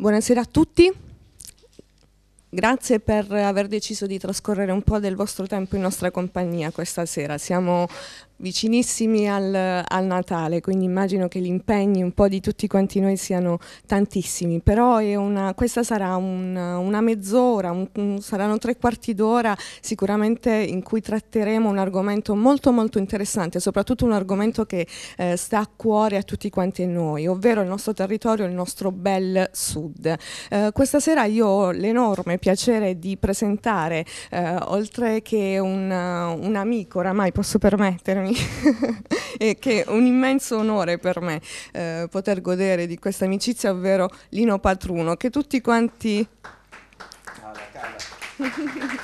Buonasera a tutti, grazie per aver deciso di trascorrere un po' del vostro tempo in nostra compagnia questa sera. Siamo vicinissimi al, al, Natale, quindi immagino che gli impegni un po' di tutti quanti noi siano tantissimi, però una, questa sarà un, una mezz'ora, un, un, saranno tre quarti d'ora sicuramente in cui tratteremo un argomento molto molto interessante, soprattutto un argomento che eh, sta a cuore a tutti quanti noi, ovvero il nostro territorio, il nostro bel sud. Eh, questa sera io ho l'enorme piacere di presentare, eh, oltre che un, un amico, oramai posso permettermi, noi e che è un immenso onore per me eh, poter godere di questa amicizia, ovvero Lino Patruno, che tutti quanti... Cala, cala.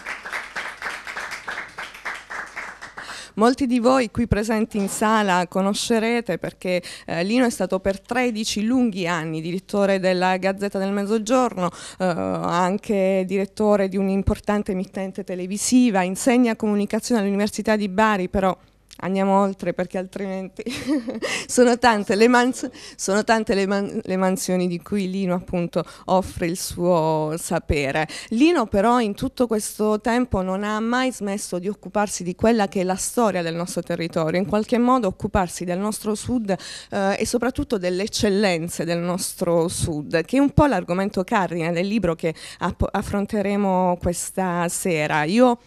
Molti di voi qui presenti in sala conoscerete perché eh, Lino è stato per 13 lunghi anni direttore della Gazzetta del Mezzogiorno, eh, anche direttore di un'importante emittente televisiva, insegna comunicazione all'Università di Bari, però andiamo oltre perché altrimenti sono tante, le, manz- sono tante le, man- le, mansioni di cui Lino appunto offre il suo sapere. Lino però in tutto questo tempo non ha mai smesso di occuparsi di quella che è la storia del nostro territorio, in qualche modo occuparsi del nostro sud eh, e soprattutto delle eccellenze del nostro sud, che è un po' l'argomento cardine del libro che app- affronteremo questa sera. Io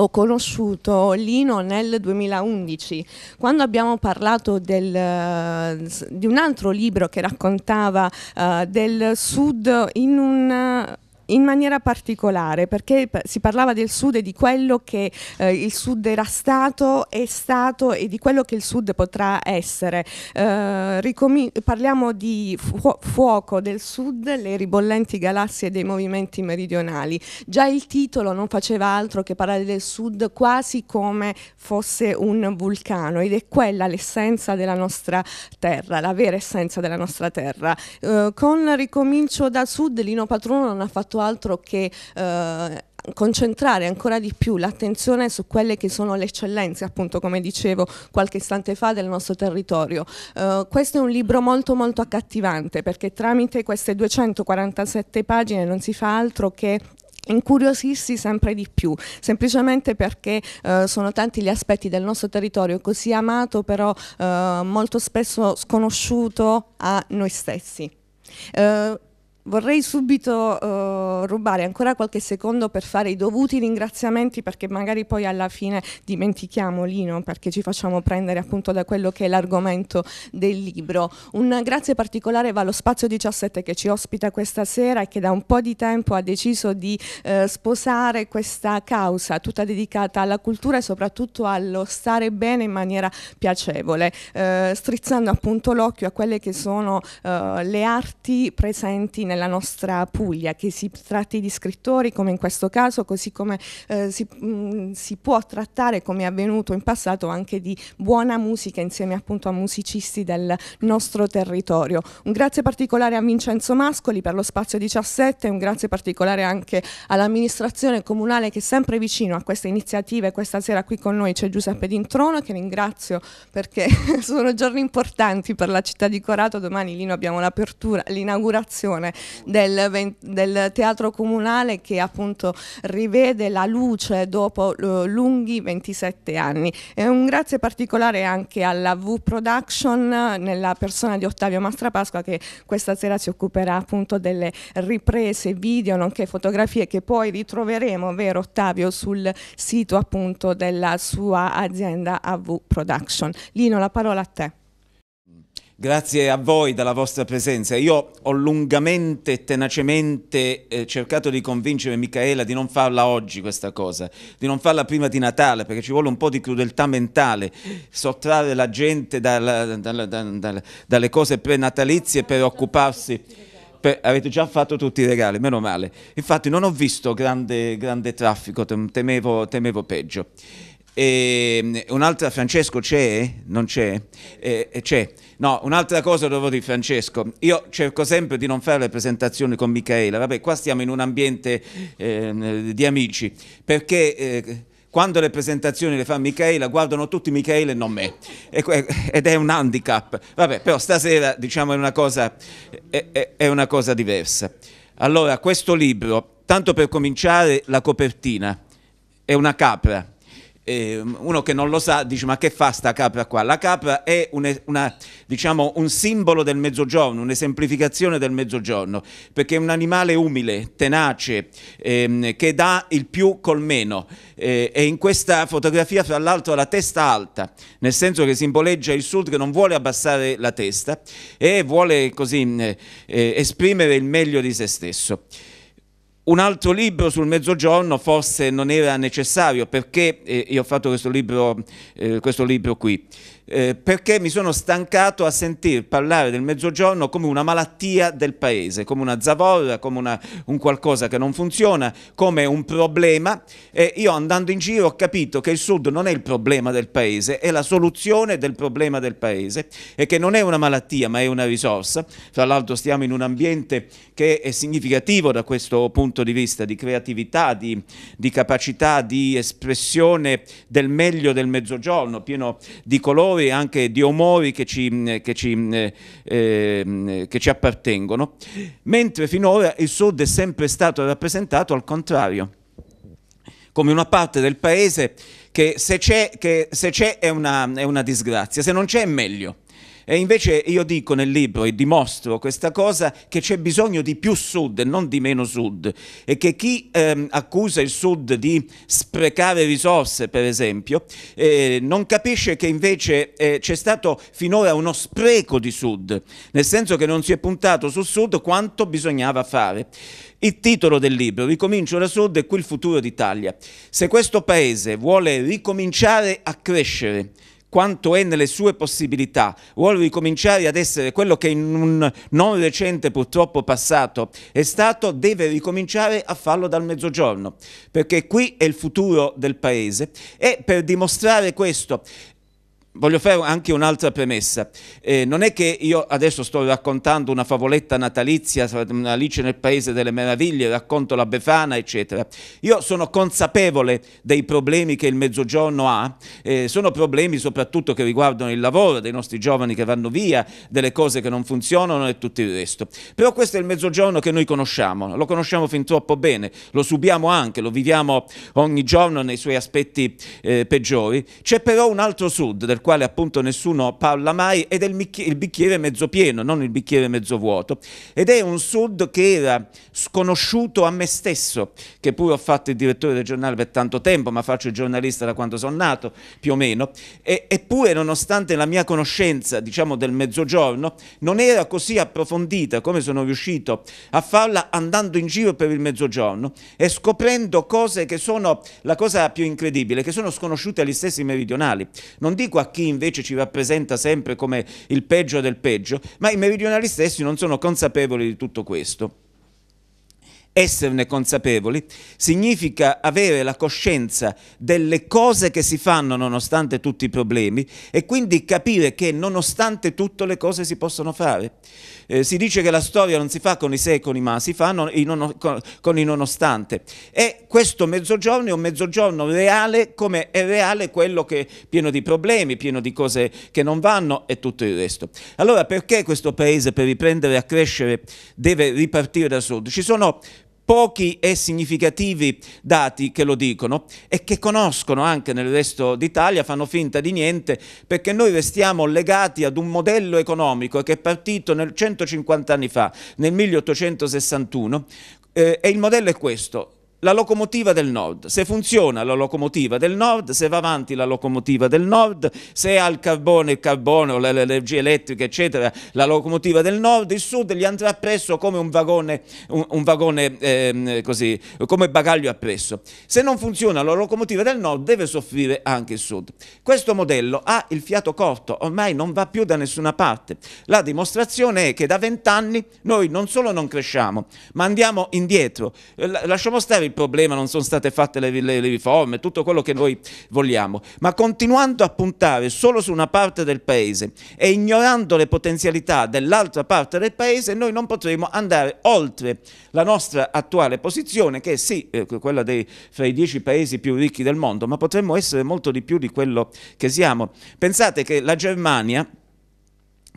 ho conosciuto Lino nel 2011, quando abbiamo parlato del, di un altro libro che raccontava uh, del sud in un in maniera particolare perché si parlava del sud e di quello che eh, il sud era stato, è stato e di quello che il sud potrà essere. Eh, parliamo di fu fuoco del sud, le ribollenti galassie dei movimenti meridionali. Già il titolo non faceva altro che parlare del sud quasi come fosse un vulcano ed è quella l'essenza della nostra terra, la vera essenza della nostra terra. Eh, con Ricomincio da Sud Lino Patruno non ha fatto fatto altro che eh, concentrare ancora di più l'attenzione su quelle che sono le eccellenze, appunto come dicevo qualche istante fa, del nostro territorio. Uh, questo è un libro molto molto accattivante perché tramite queste 247 pagine non si fa altro che incuriosirsi sempre di più, semplicemente perché eh, sono tanti gli aspetti del nostro territorio così amato però eh, molto spesso sconosciuto a noi stessi. Eh, Vorrei subito uh, rubare ancora qualche secondo per fare i dovuti ringraziamenti perché magari poi alla fine dimentichiamo Lino perché ci facciamo prendere appunto da quello che è l'argomento del libro. Un grazie particolare va allo Spazio 17 che ci ospita questa sera e che da un po' di tempo ha deciso di uh, sposare questa causa tutta dedicata alla cultura e soprattutto allo stare bene in maniera piacevole, uh, strizzando appunto l'occhio a quelle che sono le arti presenti nel nella nostra Puglia, che si tratti di scrittori come in questo caso, così come eh, si, mh, mm, si, può trattare come è avvenuto in passato anche di buona musica insieme appunto a musicisti del nostro territorio. Un grazie particolare a Vincenzo Mascoli per lo spazio 17, un grazie particolare anche all'amministrazione comunale che è sempre vicino a queste iniziative. Questa sera qui con noi c'è Giuseppe Dintrono che ringrazio perché sono giorni importanti per la città di Corato, domani lì abbiamo l'apertura, l'inaugurazione del, del teatro comunale che appunto rivede la luce dopo eh, lunghi 27 anni. E un grazie particolare anche alla V Production nella persona di Ottavio Mastrapasqua che questa sera si occuperà appunto delle riprese video nonché fotografie che poi ritroveremo, vero Ottavio, sul sito appunto della sua azienda AV Production. Lino, la parola a te. Grazie a voi dalla vostra presenza. Io ho lungamente e tenacemente eh, cercato di convincere Micaela di non farla oggi questa cosa, di non farla prima di Natale, perché ci vuole un po' di crudeltà mentale, sottrarre la gente dalla, dalla, dalla, dalle cose prenatalizie per occuparsi... Per, avete già fatto tutti i regali, meno male. Infatti non ho visto grande, grande traffico, temevo, temevo peggio. E ehm, un'altra, Francesco c'è? Non c'è? Eh, eh c'è. No, un'altra cosa devo dire Francesco, io cerco sempre di non fare le presentazioni con Michaela, vabbè qua stiamo in un ambiente eh, di amici, perché... Eh, quando le presentazioni le fa Michaela guardano tutti Michaela e non me ed è un handicap vabbè però stasera diciamo è una cosa, è, è una cosa diversa allora questo libro tanto per cominciare la copertina è una capra eh, uno che non lo sa dice ma che fa sta capra qua? La capra è un, una, diciamo, un simbolo del mezzogiorno, un'esemplificazione del mezzogiorno, perché è un animale umile, tenace, ehm, che dà il più col meno. Eh, e in questa fotografia fra l'altro ha la testa alta, nel senso che simboleggia il sud che non vuole abbassare la testa e vuole così eh, eh esprimere il meglio di se stesso. Un altro libro sul mezzogiorno forse non era necessario perché eh, io ho fatto questo libro, eh, questo libro qui eh, perché mi sono stancato a sentir parlare del mezzogiorno come una malattia del paese, come una zavorra, come una, un qualcosa che non funziona, come un problema. E io andando in giro ho capito che il sud non è il problema del paese, è la soluzione del problema del paese e che non è una malattia ma è una risorsa. Tra l'altro stiamo in un ambiente che è significativo da questo punto di vista di creatività, di, di capacità di espressione del meglio del mezzogiorno, pieno di colori colori anche di omori che ci, mm, che ci, eh, che ci appartengono, mentre finora il sud è sempre stato rappresentato al contrario come una parte del paese che se c'è, è, è, una, disgrazia, se non c'è è meglio. E invece io dico nel libro e dimostro questa cosa che c'è bisogno di più sud e non di meno sud e che chi ehm, accusa il sud di sprecare risorse, per esempio, eh, non capisce che invece eh, c'è stato finora uno spreco di sud, nel senso che non si è puntato sul sud quanto bisognava fare. Il titolo del libro, Ricomincio da Sud è qui il futuro d'Italia. Se questo paese vuole ricominciare a crescere, quanto è nelle sue possibilità, vuole ricominciare ad essere quello che in un non recente purtroppo passato è stato, deve ricominciare a farlo dal mezzogiorno, perché qui è il futuro del paese e per dimostrare questo voglio fare anche un'altra premessa. Eh, non è che io adesso sto raccontando una favoletta natalizia, mm, Alice nel Paese delle Meraviglie, racconto la Befana, eccetera. Io sono consapevole dei problemi che il Mezzogiorno ha, eh, sono problemi soprattutto che riguardano il lavoro, dei nostri giovani che vanno via, delle cose che non funzionano e tutto il resto. Però questo è il Mezzogiorno che noi conosciamo, lo conosciamo fin troppo bene, lo subiamo anche, lo viviamo ogni giorno nei suoi aspetti eh, peggiori. C'è però un altro sud del del quale appunto nessuno parla mai, ed è il, il bicchiere mezzo pieno, non il bicchiere mezzo vuoto. Ed è un Sud che era sconosciuto a me stesso, che pure ho fatto il direttore del giornale per tanto tempo, ma faccio il giornalista da quando sono nato, più o meno, e, eppure nonostante la mia conoscenza, diciamo, del mezzogiorno, non era così approfondita come sono riuscito a farla andando in giro per il mezzogiorno e scoprendo cose che sono la cosa più incredibile, che sono sconosciute agli stessi meridionali. Non dico a a chi invece ci rappresenta sempre come il peggio del peggio, ma i meridionali stessi non sono consapevoli di tutto questo. Esserne consapevoli significa avere la coscienza delle cose che si fanno nonostante tutti i problemi e quindi capire che nonostante tutto le cose si possono fare. Eh, si dice che la storia non si fa con i se e con i ma, si fa non, i non, con, con, i nonostante. E questo mezzogiorno è un mezzogiorno reale come è reale quello che è pieno di problemi, pieno di cose che non vanno e tutto il resto. Allora perché questo paese per riprendere a crescere deve ripartire da sud? Ci sono pochi e significativi dati che lo dicono e che conoscono anche nel resto d'Italia, fanno finta di niente, perché noi restiamo legati ad un modello economico che è partito nel 150 anni fa, nel 1861, eh, e il modello è questo, la locomotiva del nord, se funziona la locomotiva del nord, se va avanti la locomotiva del nord, se ha il carbone, il carbone, o l'energia elettrica, eccetera, la locomotiva del nord, il sud gli andrà appresso come un vagone, un, un vagone eh, così, come bagaglio appresso. Se non funziona la locomotiva del nord, deve soffrire anche il sud. Questo modello ha il fiato corto, ormai non va più da nessuna parte. La dimostrazione è che da vent'anni noi non solo non cresciamo, ma andiamo indietro. Lasciamo stare il problema, non sono state fatte le, le, le riforme, tutto quello che noi vogliamo, ma continuando a puntare solo su una parte del paese e ignorando le potenzialità dell'altra parte del paese, noi non potremo andare oltre la nostra attuale posizione, che è sì, eh, quella dei, fra i dieci paesi più ricchi del mondo, ma potremmo essere molto di più di quello che siamo. Pensate che la Germania,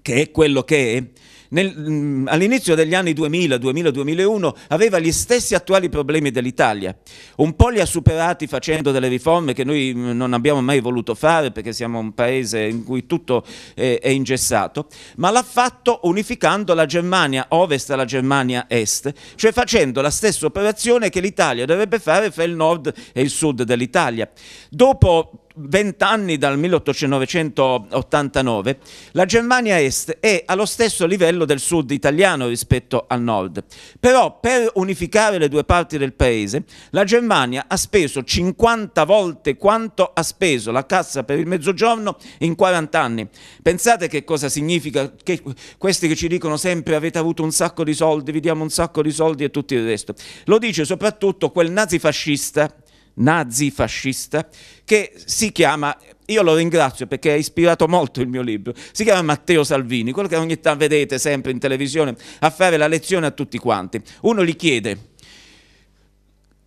che è quello che è, nel, mm, all'inizio degli anni 2000, 2000-2001 aveva gli stessi attuali problemi dell'Italia. Un po' li ha superati facendo delle riforme che noi mm, non abbiamo mai voluto fare perché siamo un paese in cui tutto è, eh, è ingessato, ma l'ha fatto unificando la Germania ovest e la Germania est, cioè facendo la stessa operazione che l'Italia dovrebbe fare fra il nord e il sud dell'Italia. Dopo vent'anni dal 1889, la Germania Est è allo stesso livello del sud italiano rispetto al nord. Però per unificare le due parti del paese, la Germania ha speso 50 volte quanto ha speso la cassa per il mezzogiorno in 40 anni. Pensate che cosa significa che questi che ci dicono sempre avete avuto un sacco di soldi, vi diamo un sacco di soldi e tutto il resto. Lo dice soprattutto quel nazifascista nazifascista che si chiama, io lo ringrazio perché ha ispirato molto il mio libro, si chiama Matteo Salvini, quello che ogni tanto vedete sempre in televisione a fare la lezione a tutti quanti. Uno gli chiede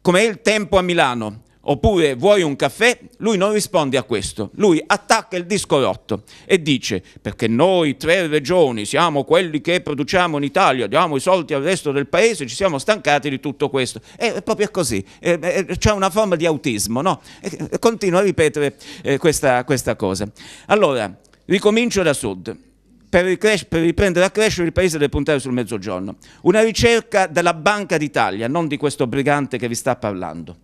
com'è il tempo a Milano? oppure vuoi un caffè? Lui non risponde a questo, lui attacca il disco rotto e dice perché noi tre regioni siamo quelli che produciamo in Italia, diamo i soldi al resto del paese, ci siamo stancati di tutto questo. È proprio così, c'è una forma di autismo, no? continua a ripetere eh, questa, questa cosa. Allora, ricomincio da sud per, riprendere a crescere il paese deve puntare sul mezzogiorno. Una ricerca della Banca d'Italia, non di questo brigante che vi sta parlando.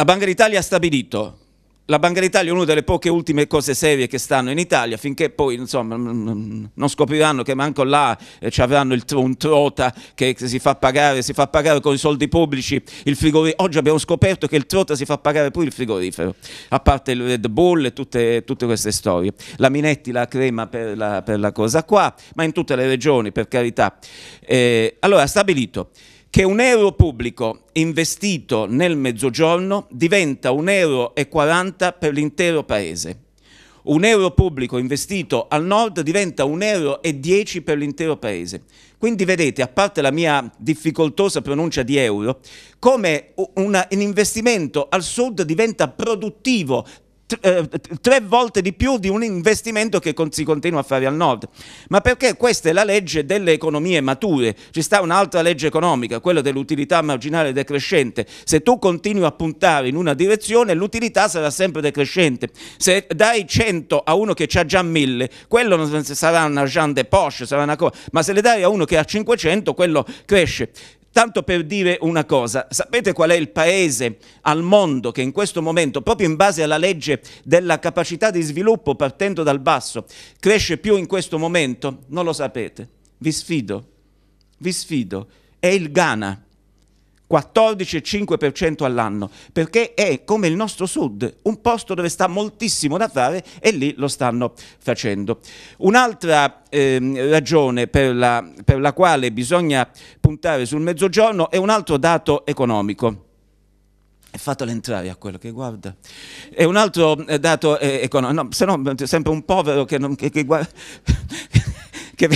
La Banca d'Italia ha stabilito, la Banca d'Italia è una delle poche ultime cose serie che stanno in Italia, finché poi insomma, non scopriranno che manco là eh, ci avranno il, un trota che si fa pagare, si fa pagare con i soldi pubblici il frigorifero. Oggi abbiamo scoperto che il trota si fa pagare pure il frigorifero, a parte il Red Bull e tutte, tutte queste storie. La Minetti la crema per la, per la, cosa qua, ma in tutte le regioni per carità. Eh, allora, stabilito che un euro pubblico investito nel Mezzogiorno diventa un euro e 40 per l'intero Paese. Un euro pubblico investito al nord diventa un euro e 10 per l'intero Paese. Quindi vedete, a parte la mia difficoltosa pronuncia di euro, come un, investimento al sud diventa produttivo eh, tre volte di più di un investimento che si continua a fare al nord. Ma perché questa è la legge delle economie mature, ci sta un'altra legge economica, quella dell'utilità marginale decrescente. Se tu continui a puntare in una direzione, l'utilità sarà sempre decrescente. Se dai 100 a uno che ha già 1000, quello non sarà un argent de poche, sarà una cosa, ma se le dai a uno che ha 500, quello cresce. Tanto per dire una cosa, sapete qual è il paese al mondo che in questo momento, proprio in base alla legge della capacità di sviluppo partendo dal basso, cresce più in questo momento? Non lo sapete. Vi sfido, vi sfido. È il Ghana. 14,5% all'anno, perché è come il nostro sud, un posto dove sta moltissimo da fare e lì lo stanno facendo. Un'altra eh, ragione per la, per la quale bisogna puntare sul mezzogiorno è un altro dato economico. E fatelo entrare a quello che guarda. È un altro eh, dato eh, economico, no, se no eh, sempre un povero che, non, che, che guarda... che...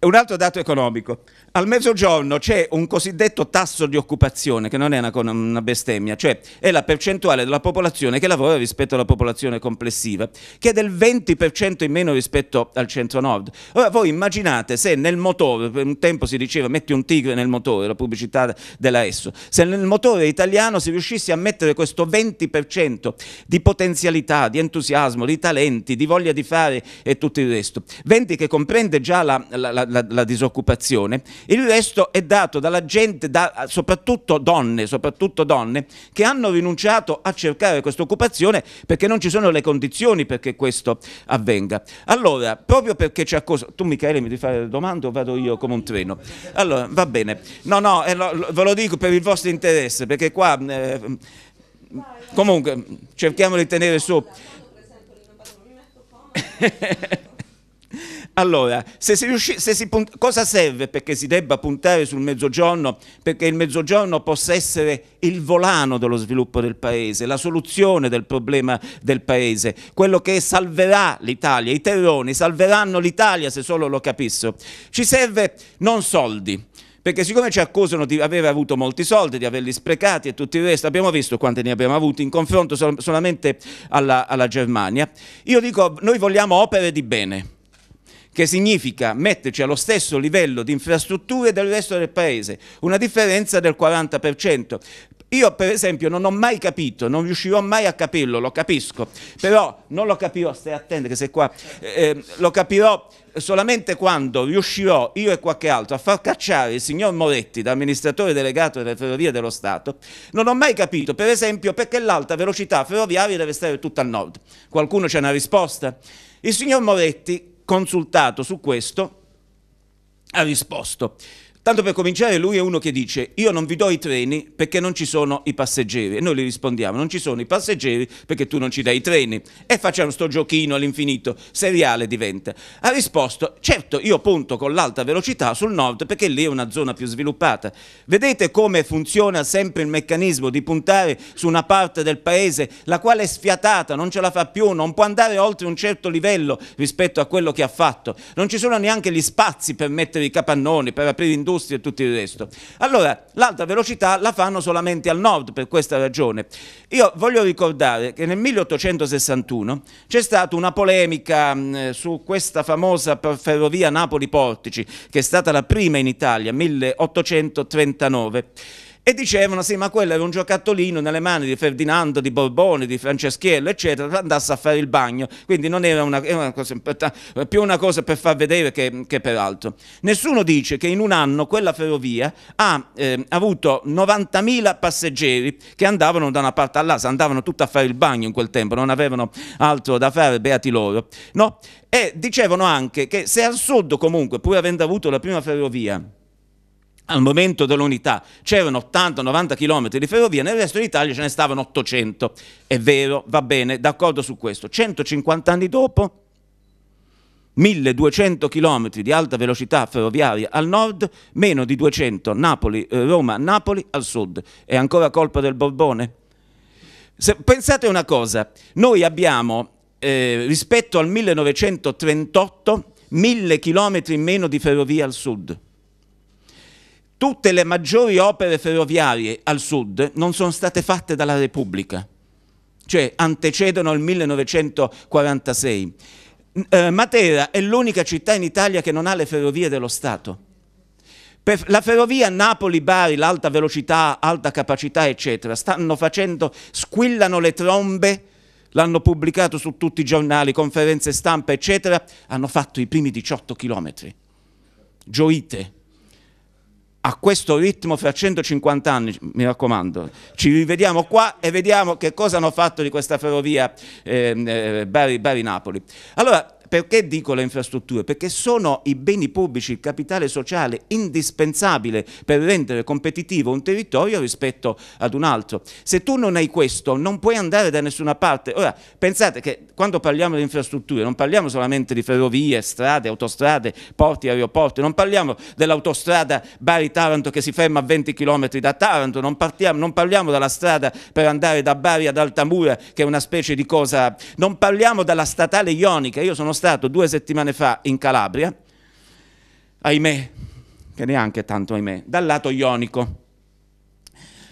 un altro dato economico. Al mezzogiorno c'è un cosiddetto tasso di occupazione, che non è una, una, bestemmia, cioè è la percentuale della popolazione che lavora rispetto alla popolazione complessiva, che è del 20% in meno rispetto al centro-nord. Ora voi immaginate se nel motore, per un tempo si diceva metti un tigre nel motore, la pubblicità della ESSO, se nel motore italiano si riuscisse a mettere questo 20% di potenzialità, di entusiasmo, di talenti, di voglia di fare e tutto il resto. 20 che comprende già la, la, la, la disoccupazione il resto è dato dalla gente, da, soprattutto, donne, soprattutto donne, che hanno rinunciato a cercare questa occupazione perché non ci sono le condizioni perché questo avvenga. Allora, proprio perché c'è cosa... Tu Michele mi devi fare la domanda o vado io come un treno? Allora, va bene. No, no, eh, lo, ve lo dico per il vostro interesse, perché qua... Eh, comunque, cerchiamo di tenere su. Allora, se si riusci, se si punt- cosa serve perché si debba puntare sul mezzogiorno? Perché il mezzogiorno possa essere il volano dello sviluppo del Paese, la soluzione del problema del Paese, quello che salverà l'Italia, i terroni salveranno l'Italia se solo lo capissero. Ci serve non soldi, perché siccome ci accusano di aver avuto molti soldi, di averli sprecati e tutto il resto, abbiamo visto quanti ne abbiamo avuti in confronto sol- solamente alla, alla Germania, io dico noi vogliamo opere di bene che significa metterci allo stesso livello di infrastrutture del resto del Paese, una differenza del 40%. Io per esempio non ho mai capito, non riuscirò mai a capirlo, lo capisco, però non lo capirò, stai attento che sei qua, eh, ehm, lo capirò solamente quando riuscirò io e qualche altro a far cacciare il signor Moretti da amministratore delegato delle ferrovie dello Stato, non ho mai capito per esempio perché l'alta velocità ferroviaria deve stare tutta al nord. Qualcuno c'è una risposta? Il signor Moretti consultato su questo, ha risposto Tanto per cominciare, lui è uno che dice: Io non vi do i treni perché non ci sono i passeggeri. E noi gli rispondiamo: Non ci sono i passeggeri perché tu non ci dai i treni. E facciamo sto giochino all'infinito, seriale diventa. Ha risposto: Certo, io punto con l'alta velocità sul nord perché lì è una zona più sviluppata. Vedete come funziona sempre il meccanismo di puntare su una parte del paese la quale è sfiatata, non ce la fa più, non può andare oltre un certo livello rispetto a quello che ha fatto. Non ci sono neanche gli spazi per mettere i capannoni, per aprire industrie industrie e tutto il resto. Allora, l'alta velocità la fanno solamente al nord per questa ragione. Io voglio ricordare che nel 1861 c'è stata una polemica mh, su questa famosa ferrovia Napoli-Portici, che è stata la prima in Italia, 1839 e dicevano sì ma quello era un giocattolino nelle mani di Ferdinando, di Borbone, di Franceschiello eccetera, andasse a fare il bagno, quindi non era una, era una cosa più una cosa per far vedere che, che per altro. Nessuno dice che in un anno quella ferrovia ha eh, avuto 90.000 passeggeri che andavano da una parte all'altra, andavano tutti a fare il bagno in quel tempo, non avevano altro da fare, beati loro, no? E dicevano anche che se al sud comunque, pur avendo avuto la prima ferrovia, al momento dell'unità c'erano 80-90 km di ferrovia, nel resto d'Italia ce ne stavano 800. È vero, va bene, d'accordo su questo. 150 anni dopo, 1200 km di alta velocità ferroviaria al nord, meno di 200 Napoli, eh, Roma-Napoli al sud. È ancora colpa del Borbone? Se, pensate una cosa, noi abbiamo eh, rispetto al 1938 1000 km in meno di ferrovia al sud tutte le maggiori opere ferroviarie al sud non sono state fatte dalla Repubblica, cioè antecedono il 1946. Eh, Matera è l'unica città in Italia che non ha le ferrovie dello Stato. Per la ferrovia Napoli-Bari, l'alta velocità, alta capacità, eccetera, stanno facendo, squillano le trombe, l'hanno pubblicato su tutti i giornali, conferenze stampa, eccetera, hanno fatto i primi 18 chilometri. Gioite, a questo ritmo fra 150 anni, mi raccomando, ci rivediamo qua e vediamo che cosa hanno fatto di questa ferrovia ehm, eh, Bari-Napoli. Bari allora, perché dico le infrastrutture? Perché sono i beni pubblici, il capitale sociale indispensabile per rendere competitivo un territorio rispetto ad un altro. Se tu non hai questo non puoi andare da nessuna parte. Ora, pensate che quando parliamo di infrastrutture non parliamo solamente di ferrovie, strade, autostrade, porti, aeroporti, non parliamo dell'autostrada Bari-Taranto che si ferma a 20 km da Taranto, non, partiamo, non parliamo della strada per andare da Bari ad Altamura che è una specie di cosa, non parliamo della statale ionica, io sono stato stato due settimane fa in Calabria, ahimè, che neanche tanto ahimè, dal lato ionico.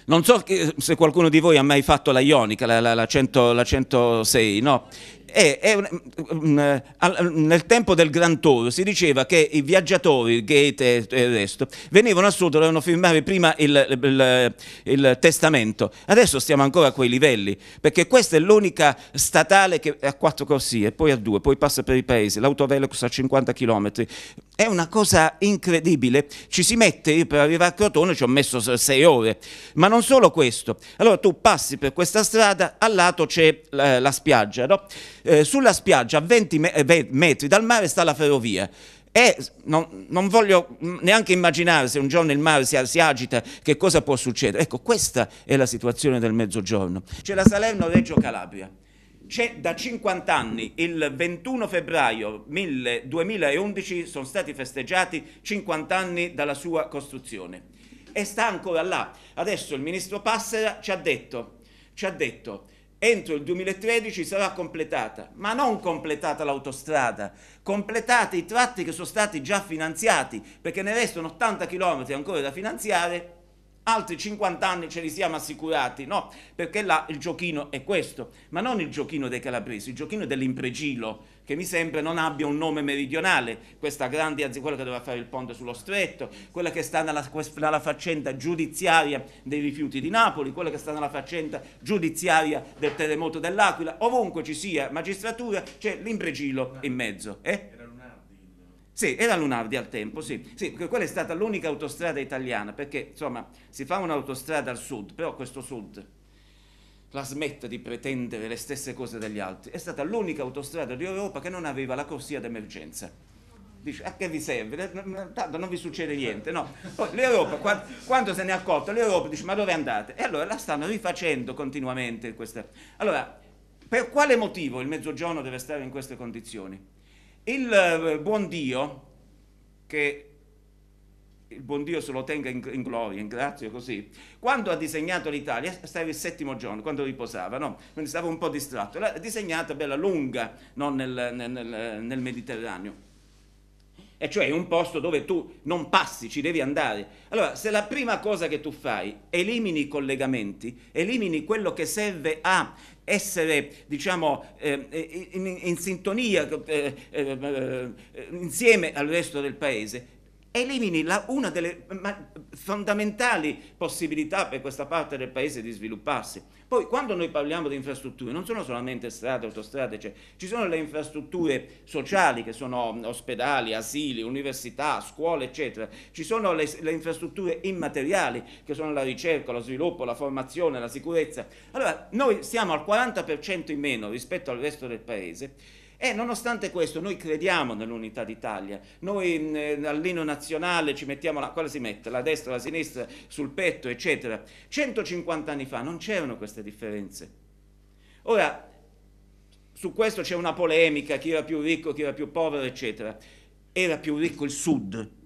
Non so se qualcuno di voi ha mai fatto la Ionica, la, la, la, 100, la 106, no? è, è un, un, un, eh, nel tempo del Gran Toro si diceva che i viaggiatori, Gate e, e il resto, venivano assolutamente dovevano firmare prima il, il, il, testamento. Adesso stiamo ancora a quei livelli, perché questa è l'unica statale che ha quattro corsie, poi a due, poi passa per i paesi, l'autovelox a 50 km, è una cosa incredibile. Ci si mette, io per arrivare a Crotone ci ho messo sei ore, ma non solo questo. Allora tu passi per questa strada, al lato c'è la, la, spiaggia, no? eh, sulla spiaggia a 20 me eh, metri dal mare sta la ferrovia. E non, non, voglio neanche immaginare se un giorno il mare si, si, agita, che cosa può succedere. Ecco, questa è la situazione del Mezzogiorno. C'è la Salerno-Reggio Calabria c'è da 50 anni, il 21 febbraio 2011 sono stati festeggiati 50 anni dalla sua costruzione e sta ancora là. Adesso il ministro Passera ci ha detto, ci ha detto entro il 2013 sarà completata, ma non completata l'autostrada, completati i tratti che sono stati già finanziati, perché ne restano 80 km ancora da finanziare altri 50 anni ce li siamo assicurati, no? Perché là il giochino è questo, ma non il giochino dei calabresi, il giochino dell'impregilo, che mi sembra non abbia un nome meridionale, questa grande azienda, quella che doveva fare il ponte sullo stretto, quella che sta nella, nella faccenda giudiziaria dei rifiuti di Napoli, quella che sta nella faccenda giudiziaria del terremoto dell'Aquila, ovunque ci sia magistratura c'è l'impregilo in mezzo. Eh? Sì, era Lunardi al tempo, sì. sì quella è stata l'unica autostrada italiana, perché insomma si fa un'autostrada al sud, però questo sud la smetta di pretendere le stesse cose dagli altri. È stata l'unica autostrada d'Europa che non aveva la corsia d'emergenza. Dice, a che vi serve? Tanto non vi succede niente, no. Poi l'Europa, quando, quando se ne è accorta, l'Europa dice, ma dove andate? E allora la stanno rifacendo continuamente questa... Allora, per quale motivo il Mezzogiorno deve stare in queste condizioni? Il eh, buon Dio, che il buon Dio se lo tenga in, in gloria, in grazia così, quando ha disegnato l'Italia, stava il settimo giorno, quando riposava, no? quindi stava un po' distratto, l'ha disegnata bella lunga no? nel, nel, nel Mediterraneo e cioè un posto dove tu non passi, ci devi andare. Allora, se la prima cosa che tu fai elimini i collegamenti, elimini quello che serve a essere diciamo, ehm, in, in, sintonia eh, ehm, ehm, insieme al resto del paese elimini la, una delle ma, fondamentali possibilità per questa parte del paese di svilupparsi. Poi quando noi parliamo di infrastrutture, non sono solamente strade, autostrade, cioè, ci sono le infrastrutture sociali che sono ospedali, asili, università, scuole, eccetera, ci sono le, le infrastrutture immateriali che sono la ricerca, lo sviluppo, la formazione, la sicurezza. Allora noi siamo al 40% in meno rispetto al resto del paese e eh, nonostante questo noi crediamo nell'unità d'Italia, noi eh, mm, all'inno nazionale ci mettiamo la, quale si mette, la destra, la sinistra, sul petto, eccetera. 150 anni fa non c'erano queste differenze. Ora, su questo c'è una polemica, chi era più ricco, chi era più povero, eccetera. Era più ricco il sud,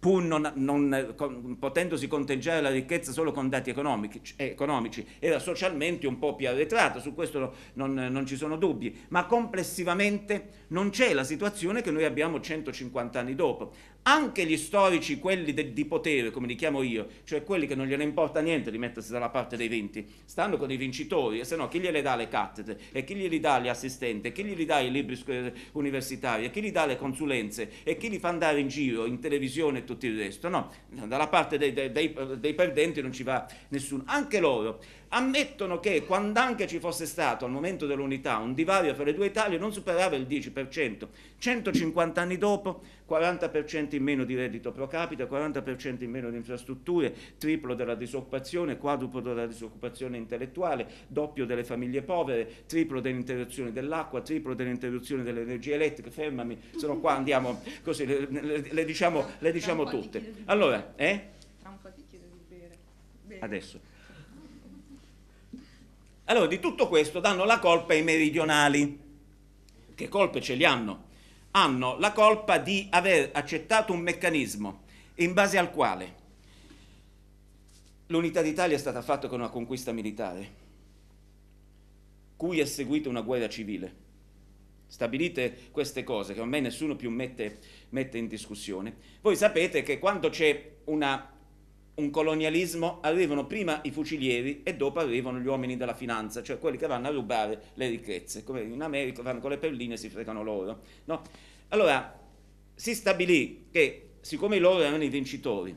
pur non, non con, potendosi conteggiare la ricchezza solo con dati economici, economici, era socialmente un po' più arretrato, su questo non, non ci sono dubbi, ma complessivamente non c'è la situazione che noi abbiamo 150 anni dopo anche gli storici, quelli de, di potere, come li chiamo io, cioè quelli che non gliene importa niente di mettersi dalla parte dei vinti, stanno con i vincitori, e se no chi gliele dà le cattedre, e chi glieli dà gli assistenti, e chi glieli dà i libri universitari, e chi gli dà le consulenze, e chi li fa andare in giro, in televisione e tutto il resto. No, dalla parte dei, dei, dei, dei perdenti non ci va nessuno. Anche loro ammettono che quando anche ci fosse stato al momento dell'unità un divario fra le due Italie non superava il 10%, 150 anni dopo 40% in meno di reddito pro capita, 40% in meno di infrastrutture, triplo della disoccupazione, quadruplo della disoccupazione intellettuale, doppio delle famiglie povere, triplo dell'interruzione dell'acqua, triplo dell'interruzione dell'energia elettrica, fermami, sono qua andiamo così, le, le, le diciamo, le diciamo tutte. Allora, eh? Adesso. Allora di tutto questo danno la colpa ai meridionali. Che colpe ce li hanno? Hanno la colpa di aver accettato un meccanismo in base al quale l'unità d'Italia è stata fatta con una conquista militare, cui è seguita una guerra civile. Stabilite queste cose che ormai nessuno più mette, mette in discussione. Voi sapete che quando c'è una un colonialismo arrivano prima i fucilieri e dopo arrivano gli uomini della finanza, cioè quelli che vanno a rubare le ricchezze, come in America vanno con le perline e si fregano loro. No? Allora si stabilì che siccome loro erano i vincitori,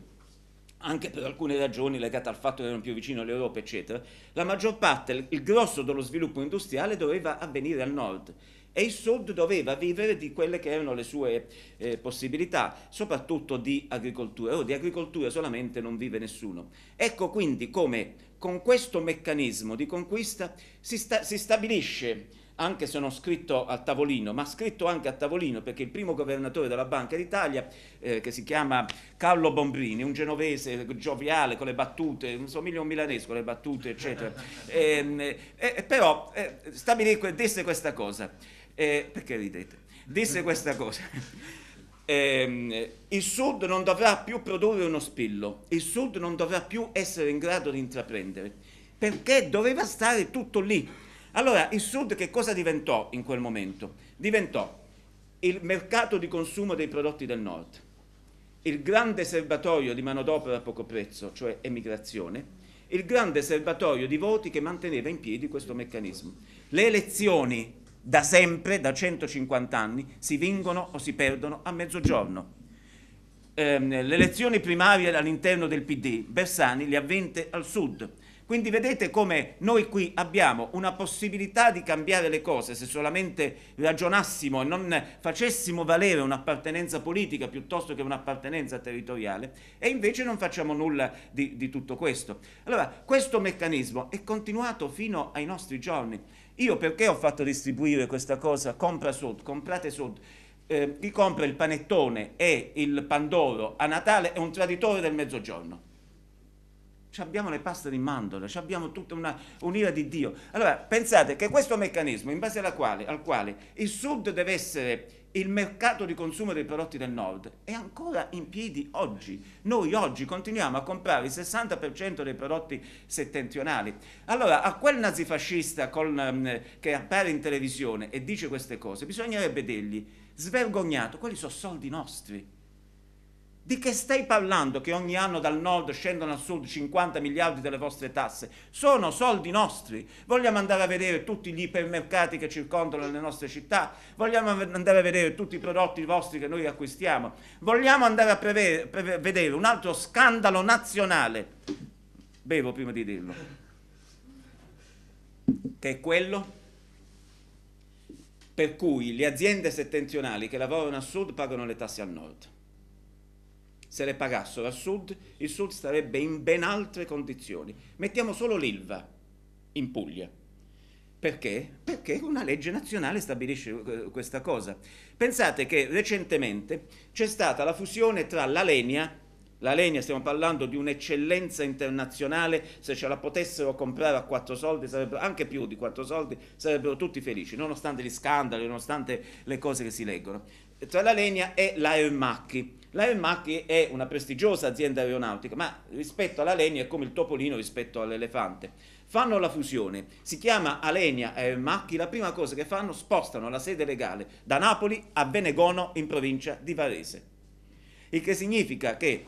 anche per alcune ragioni legate al fatto che erano più vicini all'Europa, eccetera, la maggior parte, il grosso dello sviluppo industriale doveva avvenire al nord e il Sud doveva vivere di quelle che erano le sue eh, possibilità, soprattutto di agricoltura. Ora oh, di agricoltura solamente non vive nessuno. Ecco quindi come con questo meccanismo di conquista si, sta, si stabilisce anche se non scritto a tavolino, ma scritto anche a tavolino perché il primo governatore della Banca d'Italia, eh, che si chiama Carlo Bombrini, un genovese gioviale con le battute, non somiglia a un milanese con le battute, eccetera, eh, eh, però eh, stabilì, disse questa cosa. Eh, perché ridete? Disse questa cosa. Eh, il Sud non dovrà più produrre uno spillo, il Sud non dovrà più essere in grado di intraprendere, perché doveva stare tutto lì. Allora, il Sud che cosa diventò in quel momento? Diventò il mercato di consumo dei prodotti del Nord, il grande serbatoio di manodopera a poco prezzo, cioè emigrazione, il grande serbatoio di voti che manteneva in piedi questo meccanismo. Le elezioni da sempre, da 150 anni, si vincono o si perdono a mezzogiorno. Eh, le elezioni primarie all'interno del PD, Bersani le ha vinte al sud. Quindi vedete come noi qui abbiamo una possibilità di cambiare le cose se solamente ragionassimo e non facessimo valere un'appartenenza politica piuttosto che un'appartenenza territoriale e invece non facciamo nulla di, di tutto questo. Allora, questo meccanismo è continuato fino ai nostri giorni. Io perché ho fatto distribuire questa cosa? Compra sud, comprate sud. Eh, chi compra il panettone e il pandoro a Natale è un traditore del mezzogiorno. Ci abbiamo le paste di mandorla, abbiamo tutta una, un'ira di Dio. Allora, pensate che questo meccanismo, in base quale, al quale il sud deve essere il mercato di consumo dei prodotti del nord è ancora in piedi oggi. Noi oggi continuiamo a comprare il 60% dei prodotti settentrionali. Allora, a quel nazifascista con, mm, che appare in televisione e dice queste cose, bisognerebbe dirgli, svergognato, quelli sono soldi nostri di che stai parlando che ogni anno dal nord scendono al sud 50 miliardi delle vostre tasse? Sono soldi nostri. Vogliamo andare a vedere tutti gli ipermercati che circondano le nostre città? Vogliamo andare a vedere tutti i prodotti vostri che noi acquistiamo? Vogliamo andare a prevere, prevere, vedere un altro scandalo nazionale? Bevo prima di dirlo. Che è quello per cui le aziende settentrionali che lavorano al sud pagano le tasse al nord se le pagassero al Sud, il Sud starebbe in ben altre condizioni. Mettiamo solo l'ILVA in Puglia. Perché? Perché una legge nazionale stabilisce eh, questa cosa. Pensate che recentemente c'è stata la fusione tra la Lenia la legna stiamo parlando di un'eccellenza internazionale, se ce la potessero comprare a quattro soldi, anche più di quattro soldi, sarebbero tutti felici, nonostante gli scandali, nonostante le cose che si leggono. Tra la legna e la Ermacchi. La L'Aermacchi è una prestigiosa azienda aeronautica, ma rispetto alla Legna è come il topolino rispetto all'elefante. Fanno la fusione, si chiama Alenia Aermacchi, la prima cosa che fanno spostano la sede legale da Napoli a Venegono in provincia di Varese. Il che significa che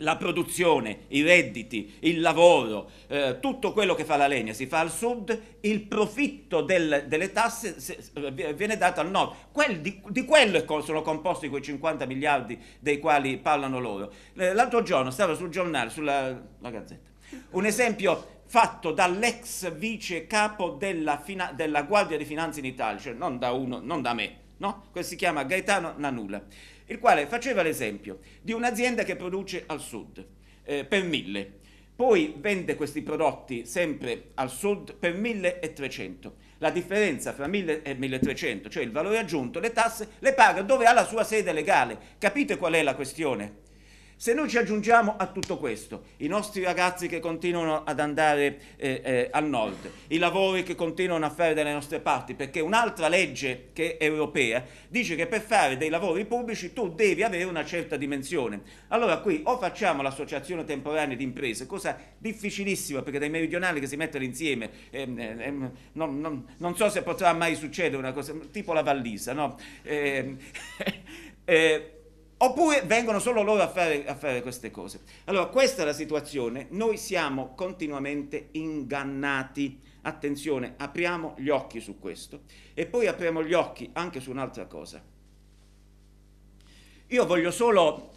la produzione, i redditi, il lavoro, eh, tutto quello che fa la legna si fa al sud, il profitto del, delle tasse se, eh, viene dato al nord. Quel, di, di, quello sono composti quei 50 miliardi dei quali parlano loro. Eh, l'altro giorno stavo sul giornale, sulla Gazzetta, un esempio fatto dall'ex vice capo della, della Guardia di Finanza in Italia, cioè non da, uno, non da me, no? Questo si chiama Gaetano Nanula il quale faceva l'esempio di un'azienda che produce al sud eh, per 1000, poi vende questi prodotti sempre al sud per 1300. La differenza fra 1000 e 1300, cioè il valore aggiunto, le tasse, le paga dove ha la sua sede legale. Capite qual è la questione? Se noi ci aggiungiamo a tutto questo i nostri ragazzi che continuano ad andare eh, eh, al nord, i lavori che continuano a fare dalle nostre parti, perché un'altra legge che è europea dice che per fare dei lavori pubblici tu devi avere una certa dimensione. Allora qui o facciamo l'associazione temporanea di imprese, cosa difficilissima perché dai meridionali che si mettono insieme, ehm, ehm, non, non, non, so se potrà mai succedere una cosa, tipo la Vallisa, no? Ehm, eh, Oppure vengono solo loro a fare, a fare, queste cose. Allora, questa è la situazione. Noi siamo continuamente ingannati. Attenzione, apriamo gli occhi su questo e poi apriamo gli occhi anche su un'altra cosa. Io voglio solo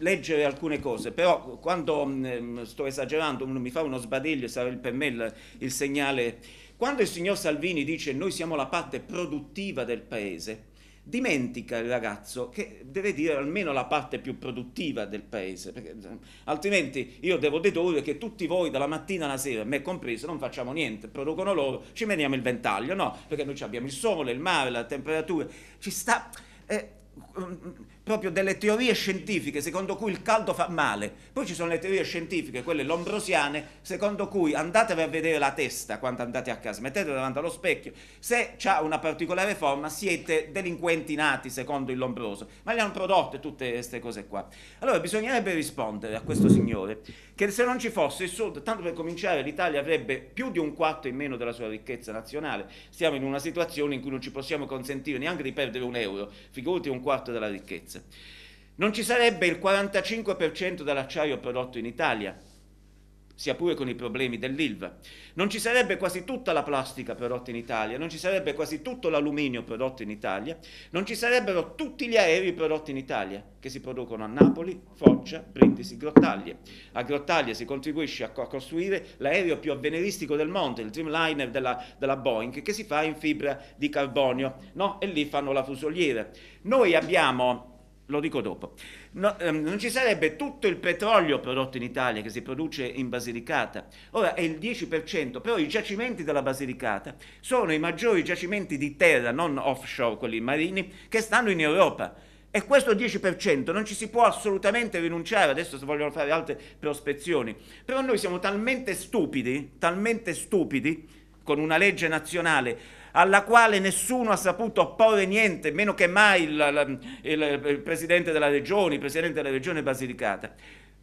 leggere alcune cose, però quando mh, mm, sto esagerando, mi fa uno sbadiglio, sarà per me il, il segnale. Quando il signor Salvini dice noi siamo la parte produttiva del paese, dimentica il ragazzo che deve dire almeno la parte più produttiva del paese, perché, altrimenti io devo dedurre che tutti voi dalla mattina alla sera, me compreso, non facciamo niente, producono loro, ci meniamo il ventaglio, no, perché noi abbiamo il sole, il mare, la temperatura, ci sta... Eh, proprio delle teorie scientifiche secondo cui il caldo fa male. Poi ci sono le teorie scientifiche, quelle lombrosiane, secondo cui andatevi a vedere la testa quando andate a casa, mettetevi davanti allo specchio, se ha una particolare forma siete delinquenti nati secondo il lombroso, ma le hanno prodotte tutte queste cose qua. Allora bisognerebbe rispondere a questo signore che se non ci fosse il Sud, tanto per cominciare, l'Italia avrebbe più di un quarto in meno della sua ricchezza nazionale. Siamo in una situazione in cui non ci possiamo consentire neanche di perdere un euro, figurati un quarto della ricchezza. Non ci sarebbe il 45% dell'acciaio prodotto in Italia, sia pure con i problemi dell'ILVA. Non ci sarebbe quasi tutta la plastica prodotta in Italia, non ci sarebbe quasi tutto l'alluminio prodotto in Italia, non ci sarebbero tutti gli aerei prodotti in Italia, che si producono a Napoli, Foggia, Brindisi, Grottaglie. A Grottaglie si contribuisce a, co- a costruire l'aereo più avveneristico del mondo, il Dreamliner della, della Boeing, che si fa in fibra di carbonio, no? e lì fanno la fusoliera. Noi abbiamo lo dico dopo, no, ehm, non ci sarebbe tutto il petrolio prodotto in Italia che si produce in Basilicata, ora è il 10%, però i giacimenti della Basilicata sono i maggiori giacimenti di terra, non offshore, quelli marini, che stanno in Europa. E questo 10% non ci si può assolutamente rinunciare, adesso se vogliono fare altre prospezioni, però noi siamo talmente stupidi, talmente stupidi, con una legge nazionale alla quale nessuno ha saputo opporre niente, meno che mai il, il, il, il presidente della regione, il presidente della regione Basilicata.